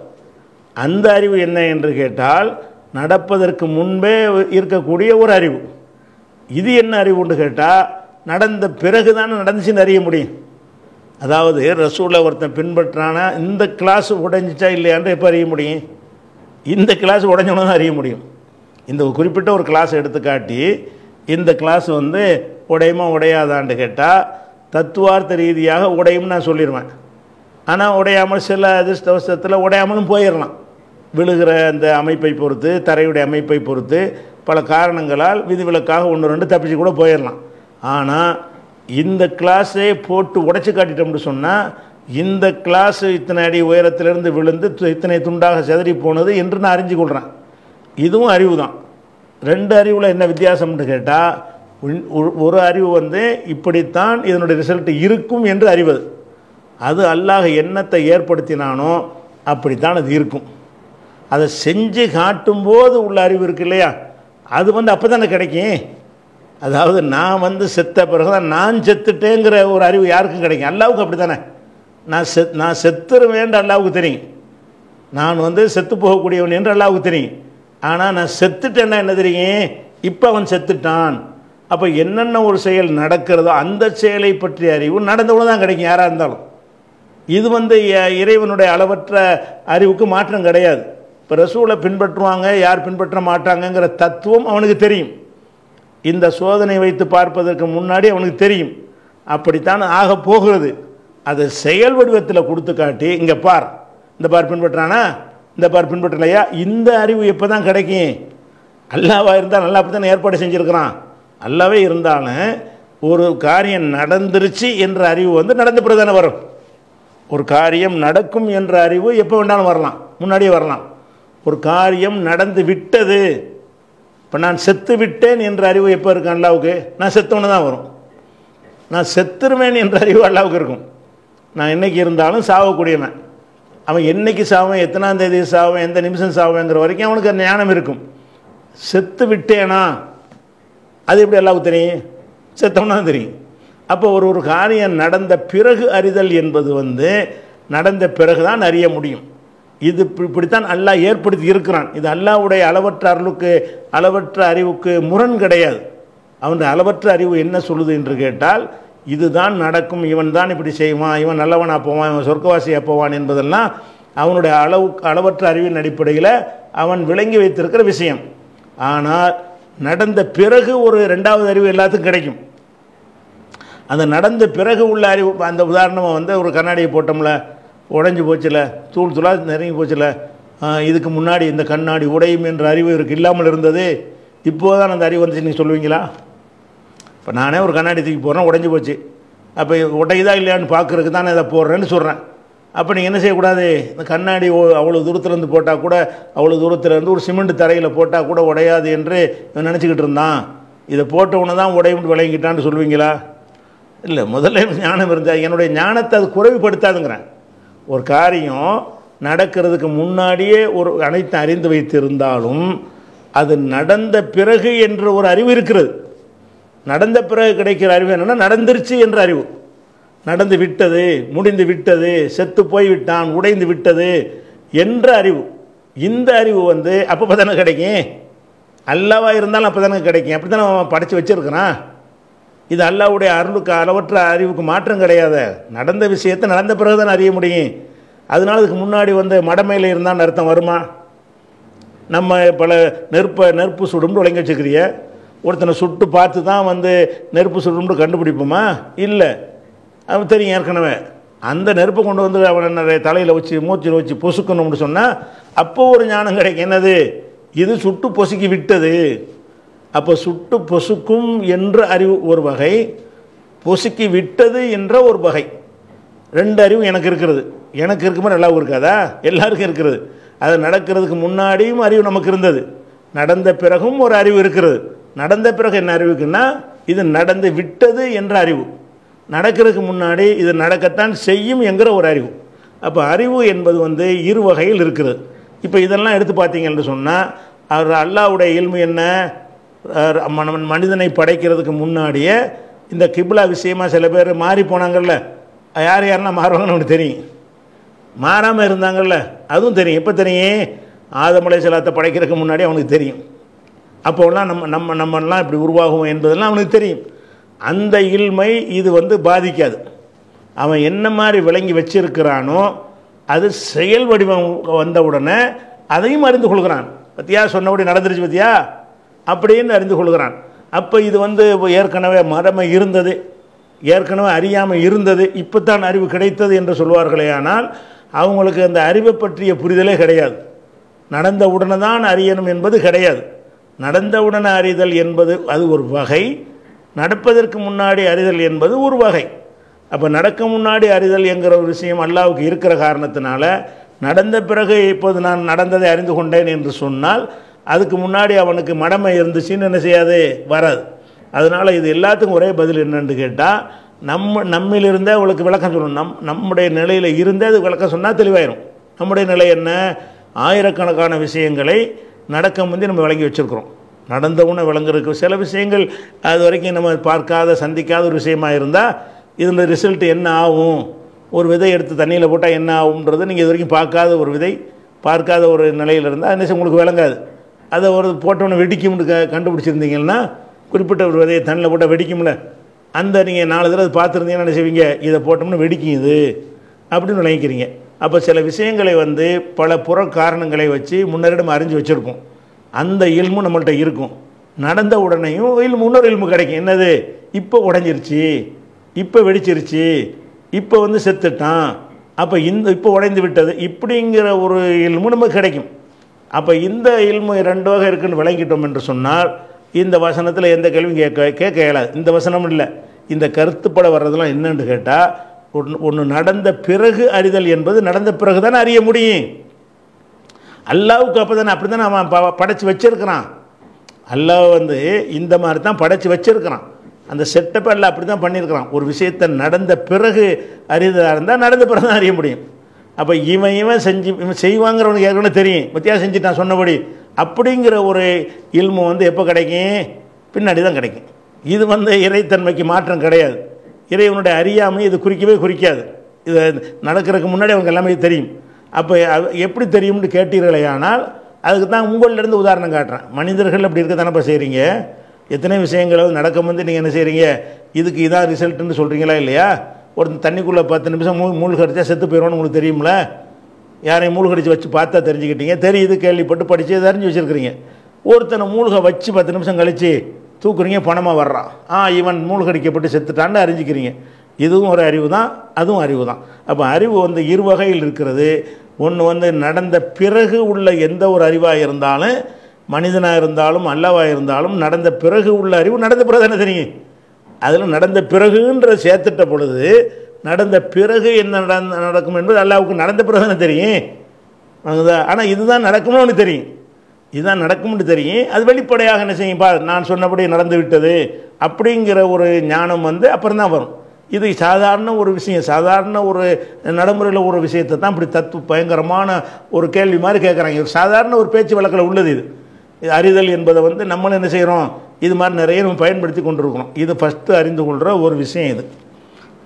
அந்த அறிவு என்ன என்று கேட்டால் நடப்பதற்கு முன்பே இருக்கக்கூடிய ஒரு அறிவு இது என்ன அறிவுன்னு கேட்டால் நடந்த பிறகு தானே நடந்துச்சுன்னு அறிய முடியும் அதாவது ரசூலை ஒருத்தன் பின்பற்றானா இந்த கிளாஸ் உடைஞ்சிச்சா இல்லையான்ற இப்போ அறிய முடியும் இந்த கிளாஸ் உடஞ்சவனும் அறிய முடியும் இந்த குறிப்பிட்ட ஒரு கிளாஸ் எடுத்துக்காட்டி இந்த கிளாஸ் வந்து உடையுமா உடையாதான்னு கேட்டால் தத்துவார்த்த ரீதியாக உடையும்னு நான் சொல்லிடுவேன் ஆனால் உடையாமல் சில அதிர்ஷ்டவசத்தில் உடையாமலும் போயிடலாம் விழுகிற அந்த அமைப்பை பொறுத்து தரையுடைய அமைப்பை பொறுத்து பல காரணங்களால் விதிவிலக்காக ஒன்று ரெண்டு தப்பிச்சு கூட போயிடலாம் ஆனால் இந்த கிளாஸே போட்டு உடைச்சி காட்டிட்டோம்னு சொன்னால் இந்த கிளாஸு இத்தனை அடி உயரத்திலிருந்து விழுந்து இத்தனை துண்டாக செதறி போனது என்று நான் அறிஞ்சு கொள்கிறேன் இதுவும் அறிவு தான் ரெண்டு அறிவில் என்ன வித்தியாசம்னு கேட்டால் ஒரு அறிவு வந்து இப்படித்தான் இதனுடைய ரிசல்ட் இருக்கும் என்று அறிவது அது அல்லாஹ் எண்ணத்தை ஏற்படுத்தினானோ அப்படித்தான் அது இருக்கும் அதை செஞ்சு காட்டும்போது உள்ள அறிவு இருக்கு இல்லையா அது வந்து அப்போ தானே கிடைக்கும் அதாவது நான் வந்து செத்த பிறகு தான் நான் செத்துட்டேங்கிற ஒரு அறிவு யாருக்கும் கிடைக்கும் அல்லாவுக்கும் அப்படி தானே நான் செத் நான் செத்துருவேன் அல்லாவுக்கு தெரியும் நான் வந்து செத்து போகக்கூடியவன் என்று அல்லாவுக்கு தெரியும் ஆனால் நான் செத்துட்டேன்னா என்ன தெரியும் இப்போ அவன் செத்துட்டான் அப்போ என்னென்ன ஒரு செயல் நடக்கிறதோ அந்த செயலை பற்றிய அறிவு நடந்தவங்க தான் கிடைக்கும் யாராக இருந்தாலும் இது வந்து இறைவனுடைய அளவற்ற அறிவுக்கு மாற்றம் கிடையாது இப்போ ரசூலை பின்பற்றுவாங்க யார் பின்பற்ற மாட்டாங்கங்கிற தத்துவம் அவனுக்கு தெரியும் இந்த சோதனை வைத்து பார்ப்பதற்கு முன்னாடி அவனுக்கு தெரியும் அப்படித்தான் ஆக போகிறது அது செயல் வடிவத்தில் கொடுத்து காட்டி இங்கே பார் இந்த பார் பின்பற்றானா இந்த பார் பின்பற்றலையா இந்த அறிவு எப்போ தான் கிடைக்கும் அல்லாவாக இருந்தால் நல்லா அப்படி தானே ஏற்பாடு செஞ்சுருக்கிறான் அல்லாவே இருந்தாலும் ஒரு காரியம் நடந்துருச்சு என்ற அறிவு வந்து நடந்து பிரதான வரும் ஒரு காரியம் நடக்கும் என்ற அறிவு எப்போ வேண்டாலும் வரலாம் முன்னாடியே வரலாம் ஒரு காரியம் நடந்து விட்டது இப்போ நான் செத்து விட்டேன் என்ற அறிவு எப்போ இருக்கும் அல்லாவுக்கு நான் செத்தவனு தான் வரும் நான் செத்துருவேன் என்ற அறிவு அல்லாவுக்கு இருக்கும் நான் என்னைக்கு இருந்தாலும் சாவக்கூடியவன் அவன் என்றைக்கு சாவன் எத்தனாம் தேதி சாவன் எந்த நிமிஷம் சாவங்கிற வரைக்கும் அவனுக்கு ஞானம் இருக்கும் செத்து விட்டேனா அது எப்படி எல்லாருக்கும் தெரியும் செத்தோம்னா தெரியும் அப்போ ஒரு ஒரு காரியம் நடந்த பிறகு அறிதல் என்பது வந்து நடந்த பிறகு தான் அறிய முடியும் இது இப்படித்தான் அல்லாஹ் ஏற்படுத்தி இருக்கிறான் இது அல்லாவுடைய அளவற்ற அருளுக்கு அளவற்ற அறிவுக்கு முரண் கிடையாது அவனுடைய அளவற்ற அறிவு என்ன சொல்லுது என்று கேட்டால் இதுதான் நடக்கும் இவன் தான் இப்படி செய்வான் இவன் நல்லவனாக போவான் இவன் சொர்க்கவாசியாக போவான் என்பதெல்லாம் அவனுடைய அளவு அளவற்ற அறிவின் அடிப்படையில் அவன் விளங்கி வைத்திருக்கிற விஷயம் ஆனால் நடந்த பிறகு ஒரு ரெண்டாவது அறிவு எல்லாத்துக்கும் கிடைக்கும் அந்த நடந்த பிறகு உள்ள அறிவு அந்த உதாரணமாக வந்து ஒரு கண்ணாடியை போட்டோம்ல உடஞ்சி போச்சுல தூள் தூளாக நெருங்கி போச்சுல இதுக்கு முன்னாடி இந்த கண்ணாடி உடையும் என்ற அறிவு இவருக்கு இல்லாமல் இருந்தது இப்போதான் அந்த அறிவு வந்துச்சு நீங்கள் சொல்லுவீங்களா இப்போ நானே ஒரு கண்ணாடி தூக்கி போடுறேன் உடஞ்சி போச்சு அப்போ உடையுதா இல்லையான்னு பார்க்குறதுக்கு தான் இதை போடுறேன்னு சொல்கிறேன் அப்போ நீங்கள் என்ன செய்யக்கூடாது இந்த கண்ணாடி அவ்வளோ தூரத்துலேருந்து போட்டால் கூட அவ்வளோ தூரத்துலேருந்து ஒரு சிமெண்ட் தரையில் போட்டால் கூட உடையாது என்று நினச்சிக்கிட்டு இருந்தான் இதை போட்டவுன்னு தான் உடையும் விளங்கிட்டான்னு சொல்லுவீங்களா இல்லை முதல்ல ஞானம் இருந்தால் என்னுடைய ஞானத்தை அது குறைவுபடுத்தாதுங்கிறேன் ஒரு காரியம் நடக்கிறதுக்கு முன்னாடியே ஒரு அனைத்து அறிந்து வைத்திருந்தாலும் அது நடந்த பிறகு என்ற ஒரு அறிவு இருக்கிறது நடந்த பிறகு கிடைக்கிற அறிவு என்னென்னா நடந்துருச்சு என்ற அறிவு நடந்து விட்டது முடிந்து விட்டது செத்து போய்விட்டான் உடைந்து விட்டது என்ற அறிவு இந்த அறிவு வந்து அப்போ பதனை கிடைக்கும் அல்லவா இருந்தாலும் அப்போ தானே கிடைக்கும் அப்படி தானே அவன் படைச்சி வச்சுருக்கிறான் இது அல்லாவுடைய அருளுக்கு அளவற்ற அறிவுக்கு மாற்றம் கிடையாது நடந்த விஷயத்தை நடந்த பிறகு தானே அறிய முடியும் அதனால அதுக்கு முன்னாடி வந்து மடமையில் இருந்தான்னு அர்த்தம் வருமா நம்ம பல நெற்ப நெருப்பு சுடும்னு ஒழுங்கி வச்சுக்கிறிய ஒருத்தனை சுட்டு பார்த்து தான் வந்து நெருப்பு சுடுன்னு கண்டுபிடிப்போமா இல்லை அவன் தெரியும் ஏற்கனவே அந்த நெருப்பை கொண்டு வந்து அவன் தலையில் வச்சு மூச்சில் வச்சு பொசுக்கணும்னு சொன்னால் அப்போ ஒரு ஞானம் கிடைக்கும் என்னது இது சுட்டு பொசுக்கி விட்டது அப்போ சுட்டு பொசுக்கும் என்ற அறிவு ஒரு வகை பொசுக்கி விட்டது என்ற ஒரு வகை ரெண்டு அறிவும் எனக்கு இருக்கிறது எனக்கு இருக்குமா நல்லாவும் இருக்காதா எல்லாருக்கும் இருக்கிறது அது நடக்கிறதுக்கு முன்னாடியும் அறிவு நமக்கு இருந்தது நடந்த பிறகும் ஒரு அறிவு இருக்கிறது நடந்த பிறகு என்ன அறிவுக்குன்னா இது நடந்து விட்டது என்ற அறிவு நடக்கிறதுக்கு முன்னாடி இது நடக்கத்தான் செய்யும் என்கிற ஒரு அறிவு அப்போ அறிவு என்பது வந்து இரு வகையில் இருக்கிறது இப்போ இதெல்லாம் எடுத்து பார்த்தீங்கன்னு சொன்னால் அவர் அல்லாவுடைய இயல்பு என்ன மனிதனை படைக்கிறதுக்கு முன்னாடியே இந்த கிபிலா விஷயமாக சில பேர் மாறி போனாங்கல்ல யார் யாரெல்லாம் மாறுவாங்கன்னு அவனுக்கு தெரியும் மாறாமல் இருந்தாங்கல்ல அதுவும் தெரியும் எப்போ தெரியும் ஆதமலை சிலத்தை படைக்கிறதுக்கு முன்னாடி அவனுக்கு தெரியும் அப்போல்லாம் நம்ம நம்ம நம்மெல்லாம் இப்படி உருவாகும் என்பதெல்லாம் அவனுக்கு தெரியும் அந்த இல்மை இது வந்து பாதிக்காது அவன் என்ன மாதிரி விளங்கி வச்சிருக்கிறானோ அது செயல் வடிவம் வந்தவுடனே அதையும் அறிந்து கொள்கிறான் பத்தியா சொன்னபடி நடந்துருச்சு பத்தியா அப்படின்னு அறிந்து கொள்கிறான் அப்போ இது வந்து ஏற்கனவே மரமை இருந்தது ஏற்கனவே அறியாமல் இருந்தது இப்போ தான் அறிவு கிடைத்தது என்று சொல்வார்களே ஆனால் அவங்களுக்கு அந்த அறிவை பற்றிய புரிதலே கிடையாது நடந்த உடனே தான் அறியணும் என்பது கிடையாது நடந்தவுடன் அறிதல் என்பது அது ஒரு வகை நடப்பதற்கு முன்னாடி அறிதல் என்பது ஒரு வகை அப்போ நடக்க முன்னாடி அறிதல் என்கிற ஒரு விஷயம் அல்லாவுக்கு இருக்கிற காரணத்தினால நடந்த பிறகு இப்போது நான் நடந்ததை அறிந்து கொண்டேன் என்று சொன்னால் அதுக்கு முன்னாடி அவனுக்கு மடமை இருந்துச்சுன்னு என்ன செய்யாது வராது அதனால் இது எல்லாத்துக்கும் ஒரே பதில் என்னென்னு கேட்டால் நம்ம நம்மிலிருந்தே அவளுக்கு விளக்கம் சொல்லணும் நம் நம்முடைய நிலையில் இருந்தே அது விளக்கம் சொன்னால் தெளிவாயிடும் நம்முடைய நிலை என்ன ஆயிரக்கணக்கான விஷயங்களை நடக்கம் வந்து நம்ம விளங்கி வச்சுருக்குறோம் நடந்தவுன்னு விளங்குறதுக்கு சில விஷயங்கள் அது வரைக்கும் நம்ம பார்க்காத சந்திக்காத ஒரு விஷயமாக இருந்தால் இதில் ரிசல்ட் என்ன ஆகும் ஒரு விதை எடுத்து தண்ணியில் போட்டால் என்ன ஆகும்ன்றது நீங்கள் இது வரைக்கும் பார்க்காத ஒரு விதை பார்க்காத ஒரு நிலையில் இருந்தால் என்ன உங்களுக்கு விளங்காது அதை ஒரு போட்டோன்னு வெடிக்கும்னு க கண்டுபிடிச்சிருந்தீங்கன்னா குறிப்பிட்ட ஒரு விதையை தண்ணியில் போட்டால் வெடிக்கும்ல அந்த நீங்கள் நாலு தடவை பார்த்துருந்தீங்கன்னா என்ன செய்வீங்க இதை போட்டோம்னு வெடிக்கும் இது அப்படின்னு நினைக்கிறீங்க அப்போ சில விஷயங்களை வந்து பல புற காரணங்களை வச்சு முன்னரிடம் அறிஞ்சு வச்சுருக்கோம் அந்த இல்மும் நம்மள்கிட்ட இருக்கும் நடந்த உடனேயும் இல்மு இன்னொரு இல்மு கிடைக்கும் என்னது இப்போ உடைஞ்சிருச்சு இப்போ வெடிச்சிருச்சு இப்போ வந்து செத்துட்டான் அப்போ இந்த இப்போ உடைந்து விட்டது இப்படிங்கிற ஒரு இல்மும் நமக்கு கிடைக்கும் அப்போ இந்த இல்மு ரெண்டு வகை இருக்குன்னு விளங்கிட்டோம் என்று சொன்னால் இந்த வசனத்தில் எந்த கேள்வியும் கேட்க கேட்க இயலாது இந்த வசனமும் இல்லை இந்த கருத்துப்பட வர்றதெல்லாம் என்னென்னு கேட்டால் ஒன்று ஒன்று நடந்த பிறகு அறிதல் என்பது நடந்த பிறகு தானே அறிய முடியும் அல்லாவுக்கு அப்போ தானே அப்படி தானே அவன் படைச்சி வச்சிருக்கிறான் அல்லாஹ் வந்து இந்த மாதிரி தான் படைச்சி வச்சுருக்கிறான் அந்த செட்டப்பை எல்லாம் அப்படி தான் பண்ணியிருக்கிறான் ஒரு விஷயத்தை நடந்த பிறகு அறிதலாக இருந்தால் நடந்த பிறகு தான் அறிய முடியும் அப்போ இவன் இவன் செஞ்சு இவன் செய்வாங்கிறவனுக்கு ஏற்கனவே தெரியும் செஞ்சுட்டு நான் சொன்னபடி அப்படிங்கிற ஒரு இல்மு வந்து எப்போ கிடைக்கும் பின்னாடி தான் கிடைக்கும் இது வந்து இறைத்தன்மைக்கு மாற்றம் கிடையாது இறைவனுடைய அறியாமை இது குறிக்கவே குறிக்காது இது நடக்கிறதுக்கு முன்னாடி அவங்களுக்கு எல்லாமே தெரியும் அப்போ எப்படி தெரியும்னு கேட்டீர்களே ஆனால் அதுக்கு தான் உங்களிலேருந்து உதாரணம் காட்டுறேன் மனிதர்கள் அப்படி இருக்க தானப்பா செய்கிறீங்க எத்தனை வந்து நடக்கும் வந்து நீங்கள் என்ன செய்கிறீங்க இதுக்கு இதாக ரிசல்ட்டுன்னு சொல்கிறீங்களா இல்லையா ஒரு தண்ணிக்குள்ளே பத்து நிமிஷம் மூ மூழ்கடிச்சா செத்து போயிடும்னு உங்களுக்கு தெரியும்ல யாரையும் மூழ்கடிச்சு வச்சு பார்த்தா தெரிஞ்சுக்கிட்டீங்க தெரியுது கேள்விப்பட்டு படித்து தெரிஞ்சு வச்சுருக்கிறீங்க ஒருத்தனை மூழ்க வச்சு பத்து நிமிஷம் கழித்து தூக்குறீங்க பணமாக வர்றான் ஆ இவன் மூழ்கடிக்கப்பட்டு செத்துட்டான்னு அறிஞ்சிக்கிறீங்க இதுவும் ஒரு அறிவு தான் அதுவும் அறிவு தான் அப்போ அறிவு வந்து இரு வகையில் இருக்கிறது ஒன்று வந்து நடந்த பிறகு உள்ள எந்த ஒரு அறிவாக இருந்தாலும் மனிதனாக இருந்தாலும் அல்லவாக இருந்தாலும் நடந்த பிறகு உள்ள அறிவு நடந்த பிறகு தானே தெரியும் அதில் நடந்த பிறகுன்ற சேர்த்துட்ட பொழுது நடந்த பிறகு என்ன நடக்கும் என்பது அல்லாவுக்கு நடந்த பிறகு தானே தெரியும் ஆனால் இதுதான் நடக்கணும்னு தெரியும் இதுதான் நடக்கும்னு தெரியும் அது வெளிப்படையாக என்ன செய்யும் பா நான் சொன்னபடி நடந்து விட்டது அப்படிங்கிற ஒரு ஞானம் வந்து அப்புறம் தான் வரும் இது சாதாரண ஒரு விஷயம் சாதாரண ஒரு நடைமுறையில் ஒரு விஷயத்தை தான் இப்படி தத்து பயங்கரமான ஒரு கேள்வி மாதிரி கேட்குறாங்க இது சாதாரண ஒரு பேச்சு வழக்கில் உள்ளது இது அறிதல் என்பதை வந்து நம்மளும் என்ன செய்கிறோம் இது மாதிரி நிறைய நம்ம பயன்படுத்தி கொண்டிருக்கிறோம் இது ஃபஸ்ட்டு அறிந்து கொள்கிற ஒரு விஷயம் இது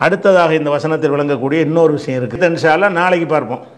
அடுத்ததாக இந்த வசனத்தில் விளங்கக்கூடிய இன்னொரு விஷயம் இருக்குது நாளைக்கு பார்ப்போம்